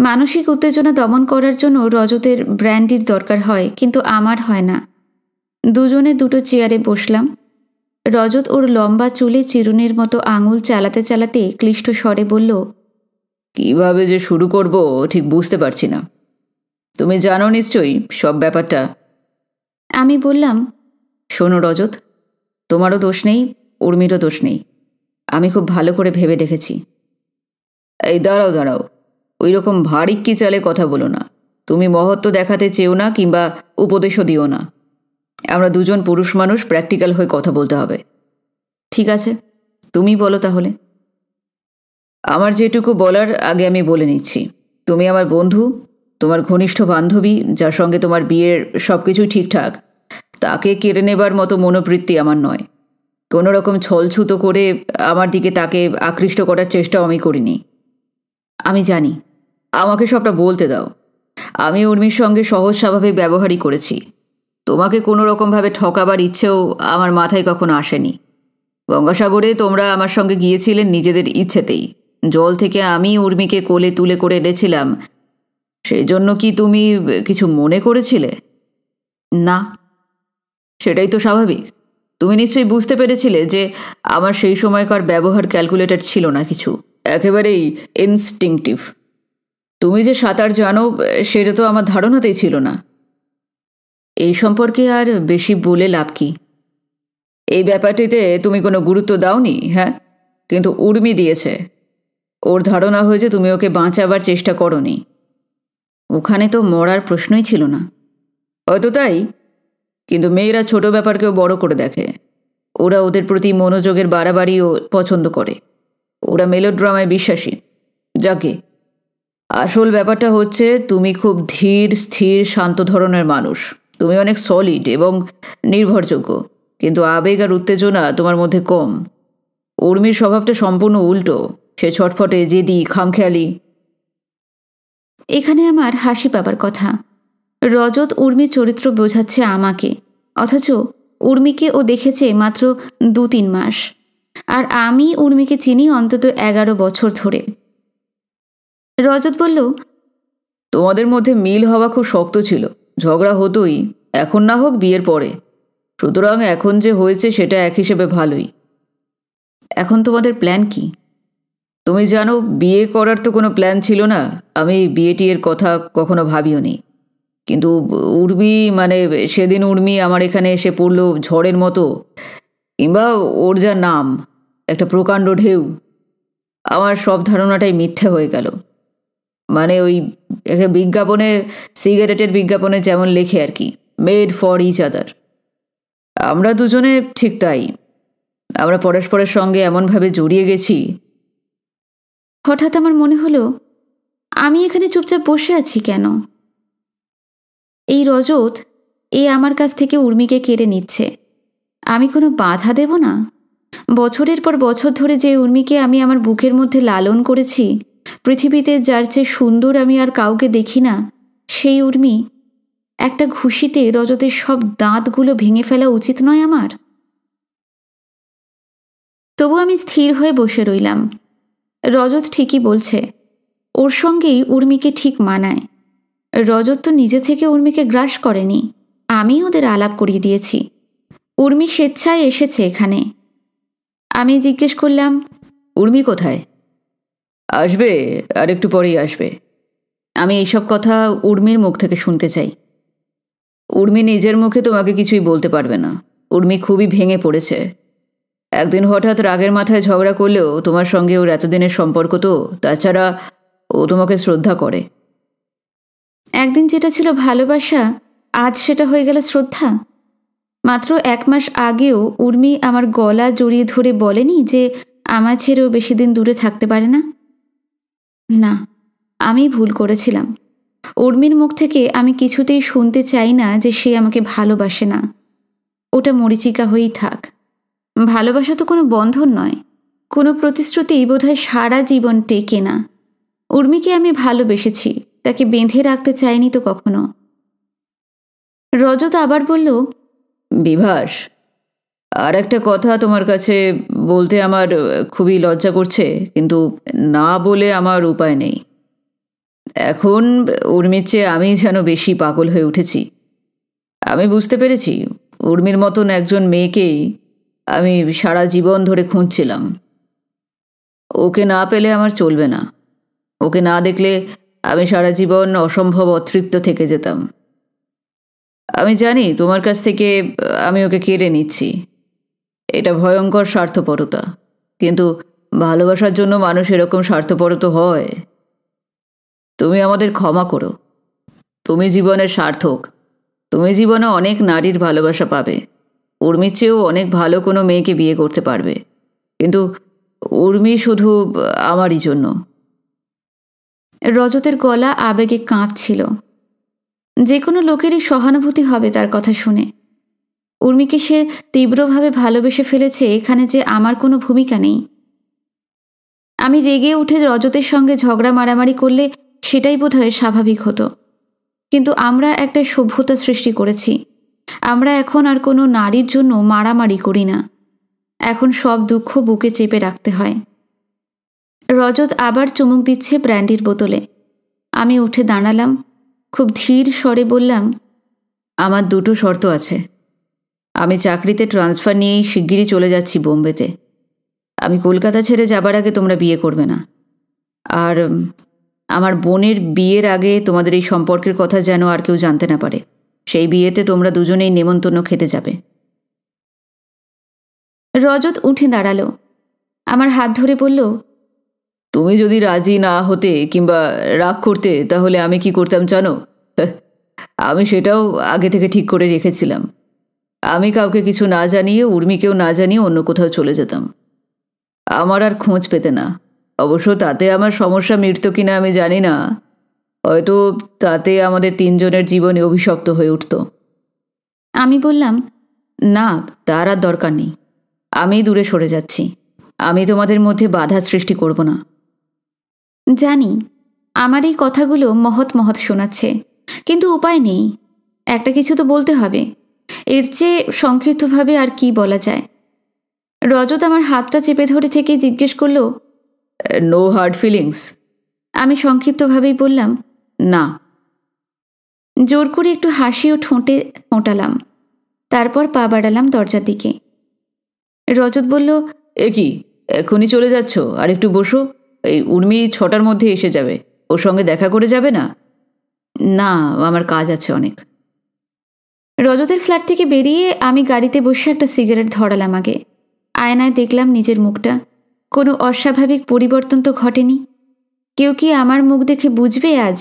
মানসিক উত্তেজনা দমন করার জন্য রজতের ব্র্যান্ডির দরকার হয় কিন্তু আমার হয় না দুজনে দুটো চেয়ারে বসলাম রজত ওর লম্বা চুলে চিরুনের মতো আঙুল চালাতে চালাতে ক্লিষ্ট স্বরে বলল কিভাবে যে শুরু করব ঠিক বুঝতে পারছি না তুমি জানো নিশ্চয়ই সব ব্যাপারটা আমি বললাম শোনো রজত তোমারও দোষ নেই উর্মিরও দোষ নেই আমি খুব ভালো করে ভেবে দেখেছি এই দাঁড়াও দাঁড়াও ওই রকম ভারিক্কি চালে কথা বলো না তুমি মহত্ব দেখাতে চেও না কিংবা উপদেশও দিও না আমরা দুজন পুরুষ মানুষ প্র্যাকটিক্যাল হয়ে কথা বলতে হবে ঠিক আছে তুমি বলো তাহলে আমার যেটুকু বলার আগে আমি বলে নিচ্ছি তুমি আমার বন্ধু তোমার ঘনিষ্ঠ বান্ধবী যার সঙ্গে তোমার বিয়ের সব কিছুই ঠিকঠাক তাকে কেড়ে নেবার মতো মনোবৃত্তি আমার নয় কোনো রকম ছলছুতো করে আমার দিকে তাকে আকৃষ্ট করার চেষ্টাও আমি করিনি আমি জানি আমাকে সবটা বলতে দাও আমি উর্মির সঙ্গে সহজ স্বাভাবিক ব্যবহারই করেছি তোমাকে কোনো রকমভাবে ঠকাবার ইচ্ছেও আমার মাথায় কখনো আসেনি গঙ্গাসাগরে তোমরা আমার সঙ্গে গিয়েছিলেন নিজেদের ইচ্ছেতেই জল থেকে আমি উর্মিকে কোলে তুলে করে এনেছিলাম সেই জন্য কি তুমি কিছু মনে করেছিলে না সেটাই তো স্বাভাবিক তুমি নিশ্চয়ই বুঝতে পেরেছিলে যে আমার সেই সময়কার ব্যবহার ক্যালকুলেটার ছিল না কিছু একেবারেই ইনস্টিংটিভ তুমি যে সাঁতার জানো সেটা তো আমার ধারণাতেই ছিল না এই সম্পর্কে আর বেশি বলে লাভ কি এই ব্যাপারটিতে তুমি কোনো গুরুত্ব দাওনি হ্যাঁ কিন্তু উর্মি দিয়েছে ওর ধারণা হয়েছে তুমি ওকে বাঁচাবার চেষ্টা করনি ওখানে তো মরার প্রশ্নই ছিল না হয়তো তাই কিন্তু মেয়েরা ছোট ব্যাপারকেও বড় করে দেখে ওরা ওদের প্রতি মনোযোগের বাড়াবাড়িও পছন্দ করে ওরা মেলোড্রামায় বিশ্বাসী যাকে আসল ব্যাপারটা হচ্ছে তুমি খুব ধীর স্থির শান্ত ধরনের মানুষ তুমি অনেক সলিড এবং নির্ভরযোগ্য কিন্তু আবেগ আর উত্তেজনা তোমার মধ্যে কম উর্মির স্বভাবটা সম্পূর্ণ উল্টো সে ছটফটে জেদি খামখেয়ালি এখানে আমার হাসি পাবার কথা রজত উর্মির চরিত্র বোঝাচ্ছে আমাকে অথচ উর্মিকে ও দেখেছে মাত্র দু তিন মাস আর আমি উর্মিকে চিনি অন্তত এগারো বছর ধরে রজত বলল তোমাদের মধ্যে মিল হওয়া খুব শক্ত ছিল ঝগড়া হতোই এখন না হোক বিয়ের পরে সুতরাং এখন যে হয়েছে সেটা এক হিসেবে ভালোই এখন তোমাদের প্ল্যান কি তুমি জানো বিয়ে করার তো কোনো প্ল্যান ছিল না আমি বিয়েটি এর কথা কখনো ভাবিও নি কিন্তু উর্মি মানে সেদিন উর্মি আমার এখানে এসে পড়ল ঝড়ের মতো কিংবা ওর যা নাম একটা প্রকাণ্ড ঢেউ আমার সব ধারণাটাই মিথ্যে হয়ে গেল মানে ওই বিজ্ঞাপনে সিগারেটের বিজ্ঞাপনে যেমন লেখে আর কি মেড ফর ইচ আদার আমরা দুজনে ঠিক তাই আমরা পরস্পরের সঙ্গে এমনভাবে জড়িয়ে গেছি হঠাৎ আমার মনে হলো আমি এখানে চুপচাপ বসে আছি কেন এই রজত এ আমার কাছ থেকে উর্মিকে কেড়ে নিচ্ছে আমি কোনো বাধা দেব না বছরের পর বছর ধরে যে উর্মিকে আমি আমার বুকের মধ্যে লালন করেছি পৃথিবীতে যার চেয়ে সুন্দর আমি আর কাউকে দেখি না সেই উর্মি একটা ঘুষিতে রজতের সব দাঁতগুলো ভেঙে ফেলা উচিত নয় আমার তবু আমি স্থির হয়ে বসে রইলাম রজত ঠিকই বলছে ওর সঙ্গেই উর্মিকে ঠিক মানায় রজত তো নিজে থেকে উর্মিকে গ্রাস করেনি আমি ওদের আলাপ করিয়ে দিয়েছি উর্মি স্বেচ্ছায় এসেছে এখানে আমি জিজ্ঞেস করলাম উর্মি কোথায় আসবে আর একটু পরেই আসবে আমি এইসব কথা উর্মির মুখ থেকে শুনতে চাই উর্মি নিজের মুখে তোমাকে কিছুই বলতে পারবে না উর্মি খুবই ভেঙে পড়েছে একদিন হঠাৎ রাগের মাথায় ঝগড়া করলেও তোমার সঙ্গে ওর এতদিনের সম্পর্ক তো তাছাড়া ও তোমাকে শ্রদ্ধা করে একদিন যেটা ছিল ভালোবাসা আজ সেটা হয়ে গেল শ্রদ্ধা মাত্র এক মাস আগেও উর্মি আমার গলা জড়িয়ে ধরে বলেনি যে আমার ছেড়েও বেশি দিন দূরে থাকতে পারে না না আমি ভুল করেছিলাম উর্মির মুখ থেকে আমি কিছুতেই শুনতে চাই না যে সে আমাকে ভালোবাসে না ওটা মরিচিকা হয়েই থাক ভালোবাসা তো কোনো বন্ধন নয় কোনো প্রতিশ্রুতি বোধহয় সারা জীবন টেকে না উর্মিকে আমি ভালোবেসেছি তাকে বেঁধে রাখতে চাইনি তো কখনো রজত আবার বলল বিভাস আর একটা কথা তোমার কাছে বলতে আমার খুবই লজ্জা করছে কিন্তু না বলে আমার উপায় নেই এখন উর্মির চেয়ে আমি যেন বেশি পাগল হয়ে উঠেছি আমি বুঝতে পেরেছি উর্মির মতন একজন মেয়েকেই আমি সারা জীবন ধরে খুঁজছিলাম ওকে না পেলে আমার চলবে না ওকে না দেখলে আমি সারা জীবন অসম্ভব অতৃপ্ত থেকে যেতাম আমি জানি তোমার কাছ থেকে আমি ওকে কেড়ে নিচ্ছি এটা ভয়ঙ্কর স্বার্থপরতা কিন্তু ভালোবাসার জন্য মানুষ এরকম স্বার্থপরত হয় তুমি আমাদের ক্ষমা করো তুমি জীবনের সার্থক তুমি জীবনে অনেক নারীর ভালোবাসা পাবে উর্মির চেয়েও অনেক ভালো কোনো মেয়েকে বিয়ে করতে পারবে কিন্তু উর্মি শুধু আমারই জন্য রজতের গলা আবেগে কাঁপছিল যে কোনো লোকেরই সহানুভূতি হবে তার কথা শুনে উর্মিকে সে তীব্রভাবে ভালোবেসে ফেলেছে এখানে যে আমার কোনো ভূমিকা নেই আমি রেগে উঠে রজতের সঙ্গে ঝগড়া মারামারি করলে সেটাই বোধহয় স্বাভাবিক হতো কিন্তু আমরা একটা সভ্যতা সৃষ্টি করেছি আমরা এখন আর কোনো নারীর জন্য মারামারি করি না এখন সব দুঃখ বুকে চেপে রাখতে হয় রজত আবার চুমুক দিচ্ছে ব্র্যান্ডির বোতলে আমি উঠে দাঁড়ালাম খুব ধীর স্বরে বললাম আমার দুটো শর্ত আছে আমি চাকরিতে ট্রান্সফার নিয়েই শিগগিরই চলে যাচ্ছি বোম্বেতে আমি কলকাতা ছেড়ে যাবার আগে তোমরা বিয়ে করবে না আর আমার বোনের বিয়ের আগে তোমাদের এই সম্পর্কের কথা যেন আর কেউ জানতে না পারে সেই বিয়েতে তোমরা দুজনেই নেমন্তন্ন খেতে যাবে রজত উঠে দাঁড়ালো আমার হাত ধরে বলল তুমি যদি রাজি না হতে কিংবা রাগ করতে তাহলে আমি কি করতাম জানো আমি সেটাও আগে থেকে ঠিক করে রেখেছিলাম আমি কাউকে কিছু না জানিয়ে উর্মিকেও না জানিয়ে অন্য কোথাও চলে যেতাম আমার আর খোঁজ পেতে না অবশ্য তাতে আমার সমস্যা মৃত্যু কিনা আমি জানি না হয়তো তাতে আমাদের তিনজনের জীবনে অভিশপ্ত হয়ে উঠত আমি বললাম না তার আর দরকার নেই আমি দূরে সরে যাচ্ছি আমি তোমাদের মধ্যে বাধা সৃষ্টি করব না জানি আমার এই কথাগুলো মহৎ মহৎ শোনাচ্ছে কিন্তু উপায় নেই একটা কিছু তো বলতে হবে এর চেয়ে সংক্ষিপ্তভাবে আর কি বলা যায় রজত আমার হাতটা চেপে ধরে থেকে জিজ্ঞেস করল নো হার্ড ফিলিংস আমি সংক্ষিপ্তভাবেই বললাম না জোর করে একটু হাসি ও ঠোঁটে ফোঁটালাম তারপর পা বাড়ালাম দরজার দিকে রজত বলল এ কি এখনই চলে যাচ্ছ আর একটু বসো এই উর্মি ছটার মধ্যে এসে যাবে ওর সঙ্গে দেখা করে যাবে না না আমার কাজ আছে অনেক রজতের ফ্ল্যাট থেকে বেরিয়ে আমি গাড়িতে বসে একটা সিগারেট ধরালাম আগে আয়নায় দেখলাম নিজের মুখটা কোনো অস্বাভাবিক পরিবর্তন তো ঘটেনি কেউ কি আমার মুখ দেখে বুঝবে আজ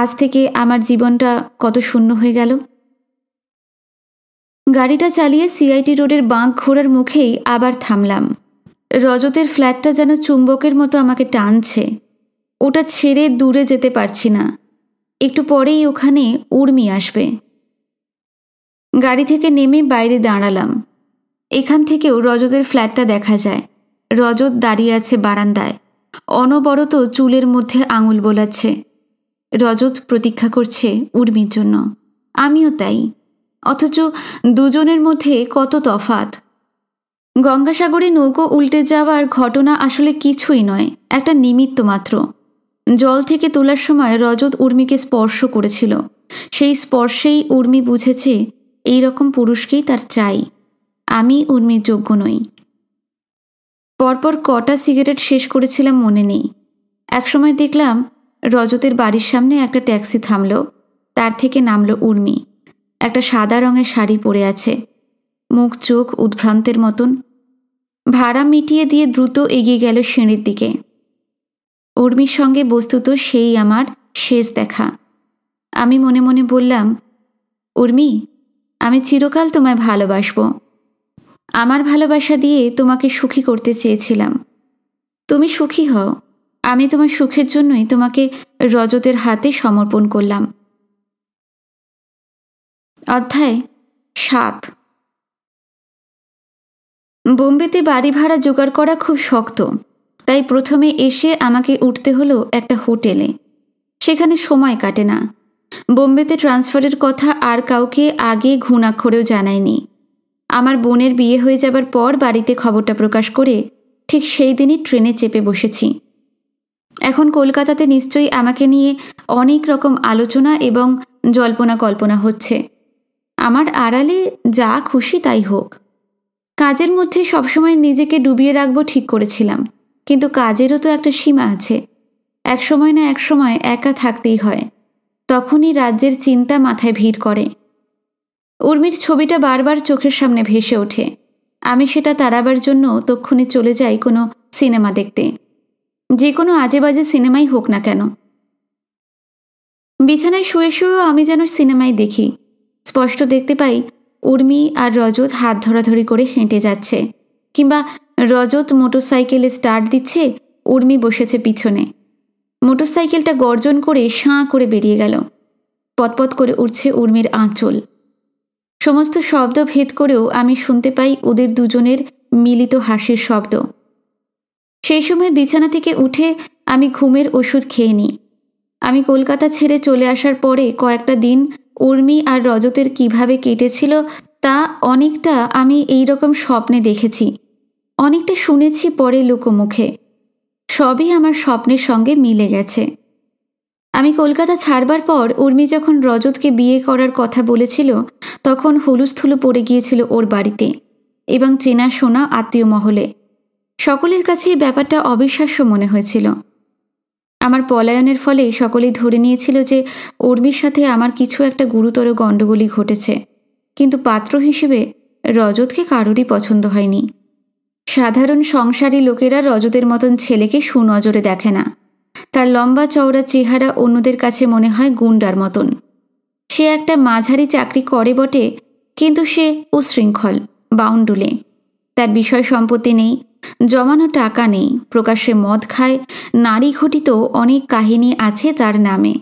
আজ থেকে আমার জীবনটা কত শূন্য হয়ে গেল গাড়িটা চালিয়ে সিআইটি রোডের বাঁক ঘোরার মুখেই আবার থামলাম রজতের ফ্ল্যাটটা যেন চুম্বকের মতো আমাকে টানছে ওটা ছেড়ে দূরে যেতে পারছি না একটু পরেই ওখানে উর্মি আসবে গাড়ি থেকে নেমে বাইরে দাঁড়ালাম এখান থেকেও রজতের ফ্ল্যাটটা দেখা যায় রজত দাঁড়িয়ে আছে বারান্দায় অনবরত চুলের মধ্যে আঙুল বোলাচ্ছে রজত প্রতীক্ষা করছে উর্মির জন্য আমিও তাই অথচ দুজনের মধ্যে কত তফাত গঙ্গাসাগরে নৌকো উল্টে যাওয়ার ঘটনা আসলে কিছুই নয় একটা নিমিত্ত মাত্র জল থেকে তোলার সময় রজত উর্মিকে স্পর্শ করেছিল সেই স্পর্শেই উর্মি বুঝেছে এই রকম পুরুষকেই তার চাই আমি উর্মির যোগ্য নই পরপর কটা সিগারেট শেষ করেছিলাম মনে নেই একসময় দেখলাম রজতের বাড়ির সামনে একটা ট্যাক্সি থামল তার থেকে নামলো উর্মি একটা সাদা রঙের শাড়ি পরে আছে মুখ চোখ উদ্ভ্রান্তের মতন ভাড়া মিটিয়ে দিয়ে দ্রুত এগিয়ে গেল সিঁড়ির দিকে উর্মির সঙ্গে বস্তুত সেই আমার শেষ দেখা আমি মনে মনে বললাম উর্মি আমি চিরকাল তোমায় ভালোবাসব আমার ভালোবাসা দিয়ে তোমাকে সুখী করতে চেয়েছিলাম তুমি সুখী হও আমি তোমার সুখের জন্যই তোমাকে রজতের হাতে সমর্পণ করলাম অধ্যায় সাত বোম্বেতে বাড়ি ভাড়া জোগাড় করা খুব শক্ত তাই প্রথমে এসে আমাকে উঠতে হলো একটা হোটেলে সেখানে সময় কাটে না বোম্বেতে ট্রান্সফারের কথা আর কাউকে আগে ঘুণাক্ষরেও জানায়নি আমার বোনের বিয়ে হয়ে যাবার পর বাড়িতে খবরটা প্রকাশ করে ঠিক সেই দিনই ট্রেনে চেপে বসেছি এখন কলকাতাতে নিশ্চয়ই আমাকে নিয়ে অনেক রকম আলোচনা এবং জল্পনা কল্পনা হচ্ছে আমার আড়ালে যা খুশি তাই হোক কাজের মধ্যে সবসময় নিজেকে ডুবিয়ে রাখবো ঠিক করেছিলাম কিন্তু কাজেরও তো একটা সীমা আছে এক সময় না এক সময় একা থাকতেই হয় তখনই রাজ্যের চিন্তা মাথায় ভিড় করে উর্মির ছবিটা বারবার চোখের সামনে ভেসে ওঠে আমি সেটা তাড়াবার জন্য তক্ষণে চলে যাই কোনো সিনেমা দেখতে যে কোনো আজে বাজে সিনেমাই হোক না কেন বিছানায় শুয়ে শুয়েও আমি যেন সিনেমায় দেখি স্পষ্ট দেখতে পাই উর্মি আর রজত হাত ধরাধরি করে হেঁটে যাচ্ছে কিংবা রজত মোটরসাইকেলে স্টার্ট দিচ্ছে উর্মি বসেছে পিছনে মোটরসাইকেলটা গর্জন করে সাঁ করে বেরিয়ে গেল পতপত করে উঠছে উর্মির আঁচল সমস্ত শব্দ ভেদ করেও আমি শুনতে পাই ওদের দুজনের মিলিত হাসির শব্দ সেই সময় বিছানা থেকে উঠে আমি ঘুমের ওষুধ খেয়ে নিই আমি কলকাতা ছেড়ে চলে আসার পরে কয়েকটা দিন উর্মি আর রজতের কিভাবে কেটেছিল তা অনেকটা আমি এই রকম স্বপ্নে দেখেছি অনেকটা শুনেছি পরে লোকমুখে সবই আমার স্বপ্নের সঙ্গে মিলে গেছে আমি কলকাতা ছাড়বার পর উর্মি যখন রজতকে বিয়ে করার কথা বলেছিল তখন হলুস্থুলু পড়ে গিয়েছিল ওর বাড়িতে এবং চেনা শোনা আত্মীয় মহলে সকলের কাছে ব্যাপারটা অবিশ্বাস্য মনে হয়েছিল আমার পলায়নের ফলে সকলেই ধরে নিয়েছিল যে উর্মির সাথে আমার কিছু একটা গুরুতর গণ্ডগোলই ঘটেছে কিন্তু পাত্র হিসেবে রজতকে কারোরই পছন্দ হয়নি সাধারণ সংসারী লোকেরা রজতের মতন ছেলেকে সুনজরে দেখে না তার লম্বা চওড়া চেহারা অন্যদের কাছে মনে হয় গুন্ডার মতন সে একটা মাঝারি চাকরি করে বটে কিন্তু সে উশৃঙ্খল বাউন্ডুলে তার বিষয় সম্পত্তি নেই জমানো টাকা নেই প্রকাশ্যে মদ খায় নারী ঘটিত অনেক কাহিনী আছে তার নামে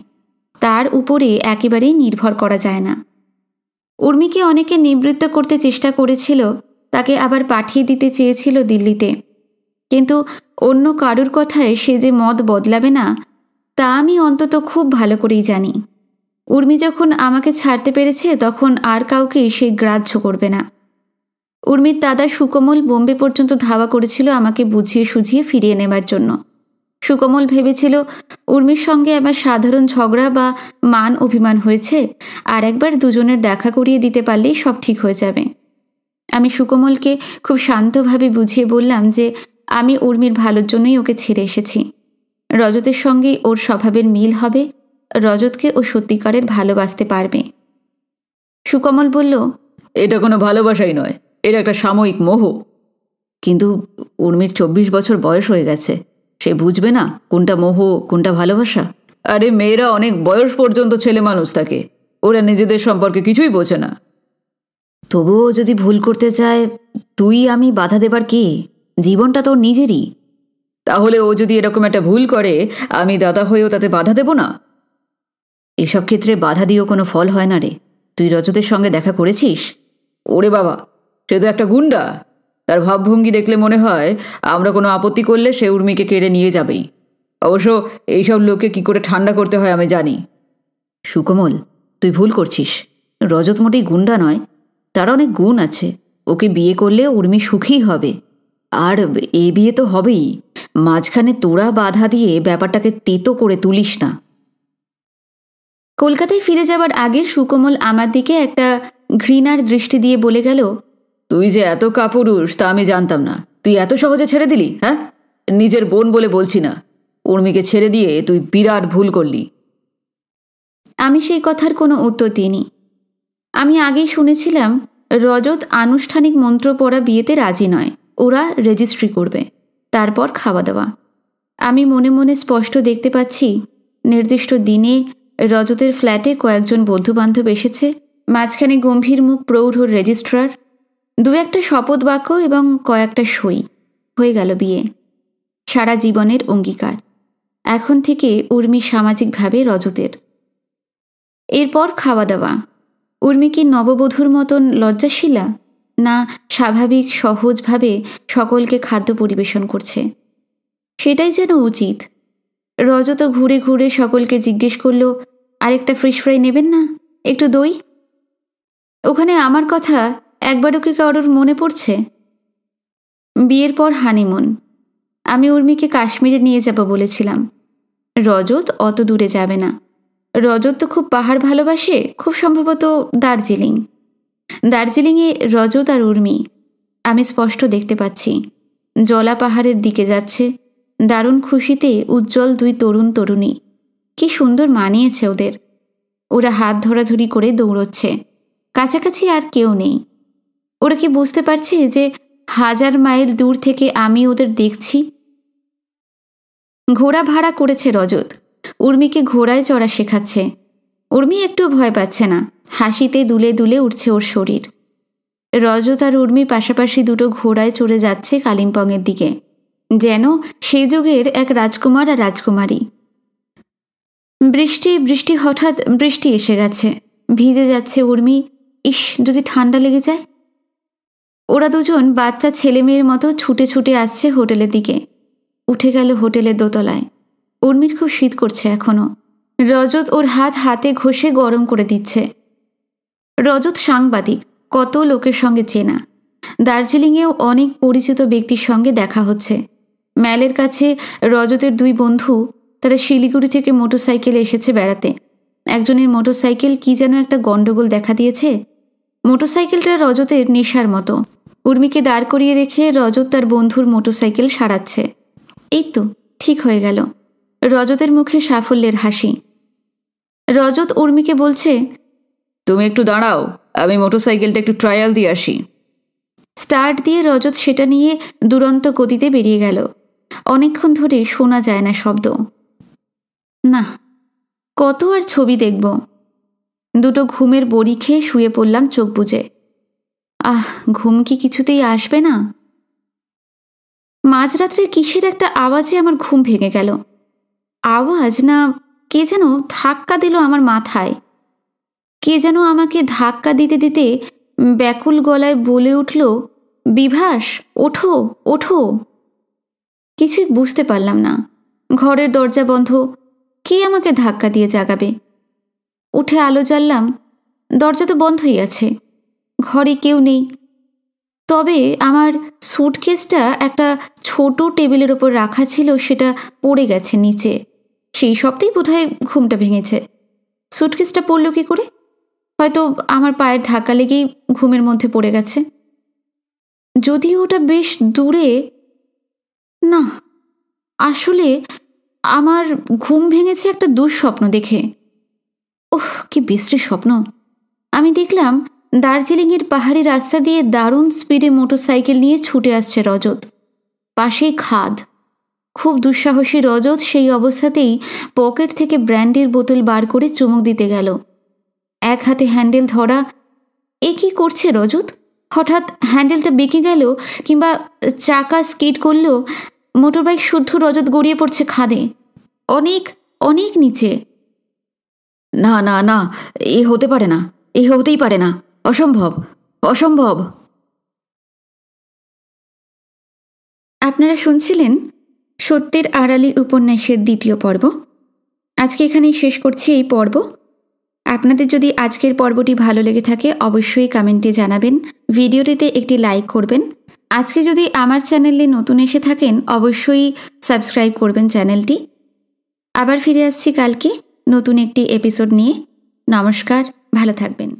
তার উপরে একেবারেই নির্ভর করা যায় না উর্মিকে অনেকে নিবৃত্ত করতে চেষ্টা করেছিল তাকে আবার পাঠিয়ে দিতে চেয়েছিল দিল্লিতে কিন্তু অন্য কারুর কথায় সে যে মত বদলাবে না তা আমি অন্তত খুব ভালো করেই জানি উর্মি যখন আমাকে ছাড়তে পেরেছে তখন আর কাউকেই সে গ্রাহ্য করবে না উর্মির দাদা সুকমল বোম্বে পর্যন্ত ধাওয়া করেছিল আমাকে বুঝিয়ে সুঝিয়ে ফিরিয়ে নেবার জন্য সুকমল ভেবেছিল উর্মির সঙ্গে আমার সাধারণ ঝগড়া বা মান অভিমান হয়েছে আর একবার দুজনের দেখা করিয়ে দিতে পারলেই সব ঠিক হয়ে যাবে আমি সুকোমলকে খুব শান্তভাবে বুঝিয়ে বললাম যে আমি উর্মির ভালোর জন্যই ওকে ছেড়ে এসেছি রজতের সঙ্গেই ওর স্বভাবের মিল হবে রজতকে ও সত্যিকারের ভালোবাসতে পারবে সুকমল বলল এটা কোনো ভালোবাসাই নয় এটা একটা সাময়িক মোহ কিন্তু উর্মির চব্বিশ বছর বয়স হয়ে গেছে সে বুঝবে না কোনটা মোহ কোনটা ভালোবাসা আরে মেয়েরা অনেক বয়স পর্যন্ত ছেলে মানুষ থাকে ওরা নিজেদের সম্পর্কে কিছুই বোঝে না তবুও যদি ভুল করতে চায় তুই আমি বাধা দেবার কে জীবনটা তোর নিজেরই তাহলে ও যদি এরকম একটা ভুল করে আমি দাদা হয়েও তাতে বাধা দেব না এসব ক্ষেত্রে বাধা দিয়েও কোনো ফল হয় না রে তুই রজতের সঙ্গে দেখা করেছিস ওরে বাবা সে তো একটা গুন্ডা তার ভাবভঙ্গি দেখলে মনে হয় আমরা কোনো আপত্তি করলে সে উর্মিকে কেড়ে নিয়ে যাবেই অবশ্য এইসব লোককে কি করে ঠান্ডা করতে হয় আমি জানি সুকোমল তুই ভুল করছিস রজত মোটেই গুন্ডা নয় তার অনেক গুণ আছে ওকে বিয়ে করলে উর্মি সুখী হবে আর এ বিয়ে তো হবেই মাঝখানে তোরা বাধা দিয়ে ব্যাপারটাকে তেতো করে তুলিস না কলকাতায় ফিরে যাবার আগে সুকোমল আমার দিকে একটা ঘৃণার দৃষ্টি দিয়ে বলে গেল তুই যে এত কাপুরুষ তা আমি জানতাম না তুই এত সহজে ছেড়ে দিলি হ্যাঁ নিজের বোন বলে বলছি না উর্মিকে ছেড়ে দিয়ে তুই বিরাট ভুল করলি আমি সেই কথার কোনো উত্তর দিইনি আমি আগেই শুনেছিলাম রজত আনুষ্ঠানিক মন্ত্র পড়া বিয়েতে রাজি নয় ওরা রেজিস্ট্রি করবে তারপর খাওয়া দাওয়া আমি মনে মনে স্পষ্ট দেখতে পাচ্ছি নির্দিষ্ট দিনে রজতের ফ্ল্যাটে কয়েকজন বন্ধুবান্ধব এসেছে মাঝখানে গম্ভীর মুখ প্রৌঢ় রেজিস্ট্রার দু একটা শপথ বাক্য এবং কয়েকটা সই হয়ে গেল বিয়ে সারা জীবনের অঙ্গীকার এখন থেকে উর্মি সামাজিকভাবে রজতের এরপর খাওয়া দাওয়া উর্মি কি নববধূর মতন লজ্জাশীলা না স্বাভাবিক সহজভাবে সকলকে খাদ্য পরিবেশন করছে সেটাই যেন উচিত রজত ঘুরে ঘুরে সকলকে জিজ্ঞেস করলো আরেকটা ফ্রিশ ফ্রাই নেবেন না একটু দই ওখানে আমার কথা একবারও কি কারোর মনে পড়ছে বিয়ের পর হানিমুন আমি উর্মিকে কাশ্মীরে নিয়ে যাব বলেছিলাম রজত অত দূরে যাবে না রজত তো খুব পাহাড় ভালোবাসে খুব সম্ভবত দার্জিলিং দার্জিলিংয়ে রজত আর উর্মি আমি স্পষ্ট দেখতে পাচ্ছি জলা পাহাড়ের দিকে যাচ্ছে দারুণ খুশিতে উজ্জ্বল দুই তরুণ তরুণী কি সুন্দর মানিয়েছে ওদের ওরা হাত ধরাধরি করে দৌড়চ্ছে কাছাকাছি আর কেউ নেই ওরা কি বুঝতে পারছে যে হাজার মাইল দূর থেকে আমি ওদের দেখছি ঘোড়া ভাড়া করেছে রজত উর্মিকে ঘোড়ায় চড়া শেখাচ্ছে উর্মি একটু ভয় পাচ্ছে না হাসিতে দুলে দুলে উঠছে ওর শরীর রজত আর উর্মি পাশাপাশি দুটো ঘোড়ায় চড়ে যাচ্ছে কালিম্পংয়ের দিকে যেন সে যুগের এক রাজকুমার আর রাজকুমারী বৃষ্টি বৃষ্টি হঠাৎ বৃষ্টি এসে গেছে ভিজে যাচ্ছে উর্মি ইস যদি ঠান্ডা লেগে যায় ওরা দুজন বাচ্চা ছেলে মেয়ের মতো ছুটে ছুটে আসছে হোটেলের দিকে উঠে গেল হোটেলের দোতলায় উর্মির খুব শীত করছে এখনও রজত ওর হাত হাতে ঘষে গরম করে দিচ্ছে রজত সাংবাদিক কত লোকের সঙ্গে চেনা দার্জিলিংয়েও অনেক পরিচিত ব্যক্তির সঙ্গে দেখা হচ্ছে ম্যালের কাছে রজতের দুই বন্ধু তারা শিলিগুড়ি থেকে মোটরসাইকেলে এসেছে বেড়াতে একজনের মোটরসাইকেল কি যেন একটা গণ্ডগোল দেখা দিয়েছে মোটরসাইকেলটা রজতের নেশার মতো উর্মিকে দাঁড় করিয়ে রেখে রজত তার বন্ধুর মোটরসাইকেল সারাচ্ছে এই তো ঠিক হয়ে গেল রজতের মুখে সাফল্যের হাসি রজত উর্মিকে বলছে তুমি একটু দাঁড়াও আমি মোটরসাইকেলটা একটু ট্রায়াল দিয়ে আসি স্টার্ট দিয়ে রজত সেটা নিয়ে দুরন্ত গতিতে বেরিয়ে গেল অনেকক্ষণ ধরে শোনা যায় না শব্দ না কত আর ছবি দেখব দুটো ঘুমের বড়ি খেয়ে শুয়ে পড়লাম চোখ বুঝে আহ ঘুম কি কিছুতেই আসবে না মাঝরাত্রে কিসের একটা আওয়াজে আমার ঘুম ভেঙে গেল আওয়াজ না কে যেন ধাক্কা দিল আমার মাথায় কে যেন আমাকে ধাক্কা দিতে দিতে ব্যাকুল গলায় বলে উঠল বিভাস ওঠো ওঠো কিছুই বুঝতে পারলাম না ঘরের দরজা বন্ধ কে আমাকে ধাক্কা দিয়ে জাগাবে উঠে আলো জ্বাললাম দরজা তো বন্ধই আছে ঘরে কেউ নেই তবে আমার স্যুটকেসটা একটা ছোট টেবিলের ওপর রাখা ছিল সেটা পড়ে গেছে নিচে সেই শব্দেই বোধহয় ঘুমটা ভেঙেছে সুটকেসটা পড়ল কি করে হয়তো আমার পায়ের ধাক্কা লেগেই ঘুমের মধ্যে পড়ে গেছে যদিও ওটা বেশ দূরে না আসলে আমার ঘুম ভেঙেছে একটা দুঃস্বপ্ন দেখে ওহ কি বিশ্রী স্বপ্ন আমি দেখলাম দার্জিলিংয়ের পাহাড়ি রাস্তা দিয়ে দারুণ স্পিডে মোটরসাইকেল নিয়ে ছুটে আসছে রজত পাশেই খাদ খুব দুঃসাহসী রজত সেই অবস্থাতেই পকেট থেকে ব্র্যান্ডির বোতল বার করে চুমুক দিতে গেল এক হাতে হ্যান্ডেল ধরা এ কি করছে রজত হঠাৎ হ্যান্ডেলটা বেঁকে গেল কিংবা চাকা স্কিড করল মোটরবাইক শুদ্ধ রজত গড়িয়ে পড়ছে খাদে অনেক অনেক নিচে না না না এ হতে পারে না এ হতেই পারে না অসম্ভব অসম্ভব আপনারা শুনছিলেন সত্যের আড়ালি উপন্যাসের দ্বিতীয় পর্ব আজকে এখানেই শেষ করছি এই পর্ব আপনাদের যদি আজকের পর্বটি ভালো লেগে থাকে অবশ্যই কমেন্টে জানাবেন ভিডিওটিতে একটি লাইক করবেন আজকে যদি আমার চ্যানেলে নতুন এসে থাকেন অবশ্যই সাবস্ক্রাইব করবেন চ্যানেলটি আবার ফিরে আসছি কালকে নতুন একটি এপিসোড নিয়ে নমস্কার ভালো থাকবেন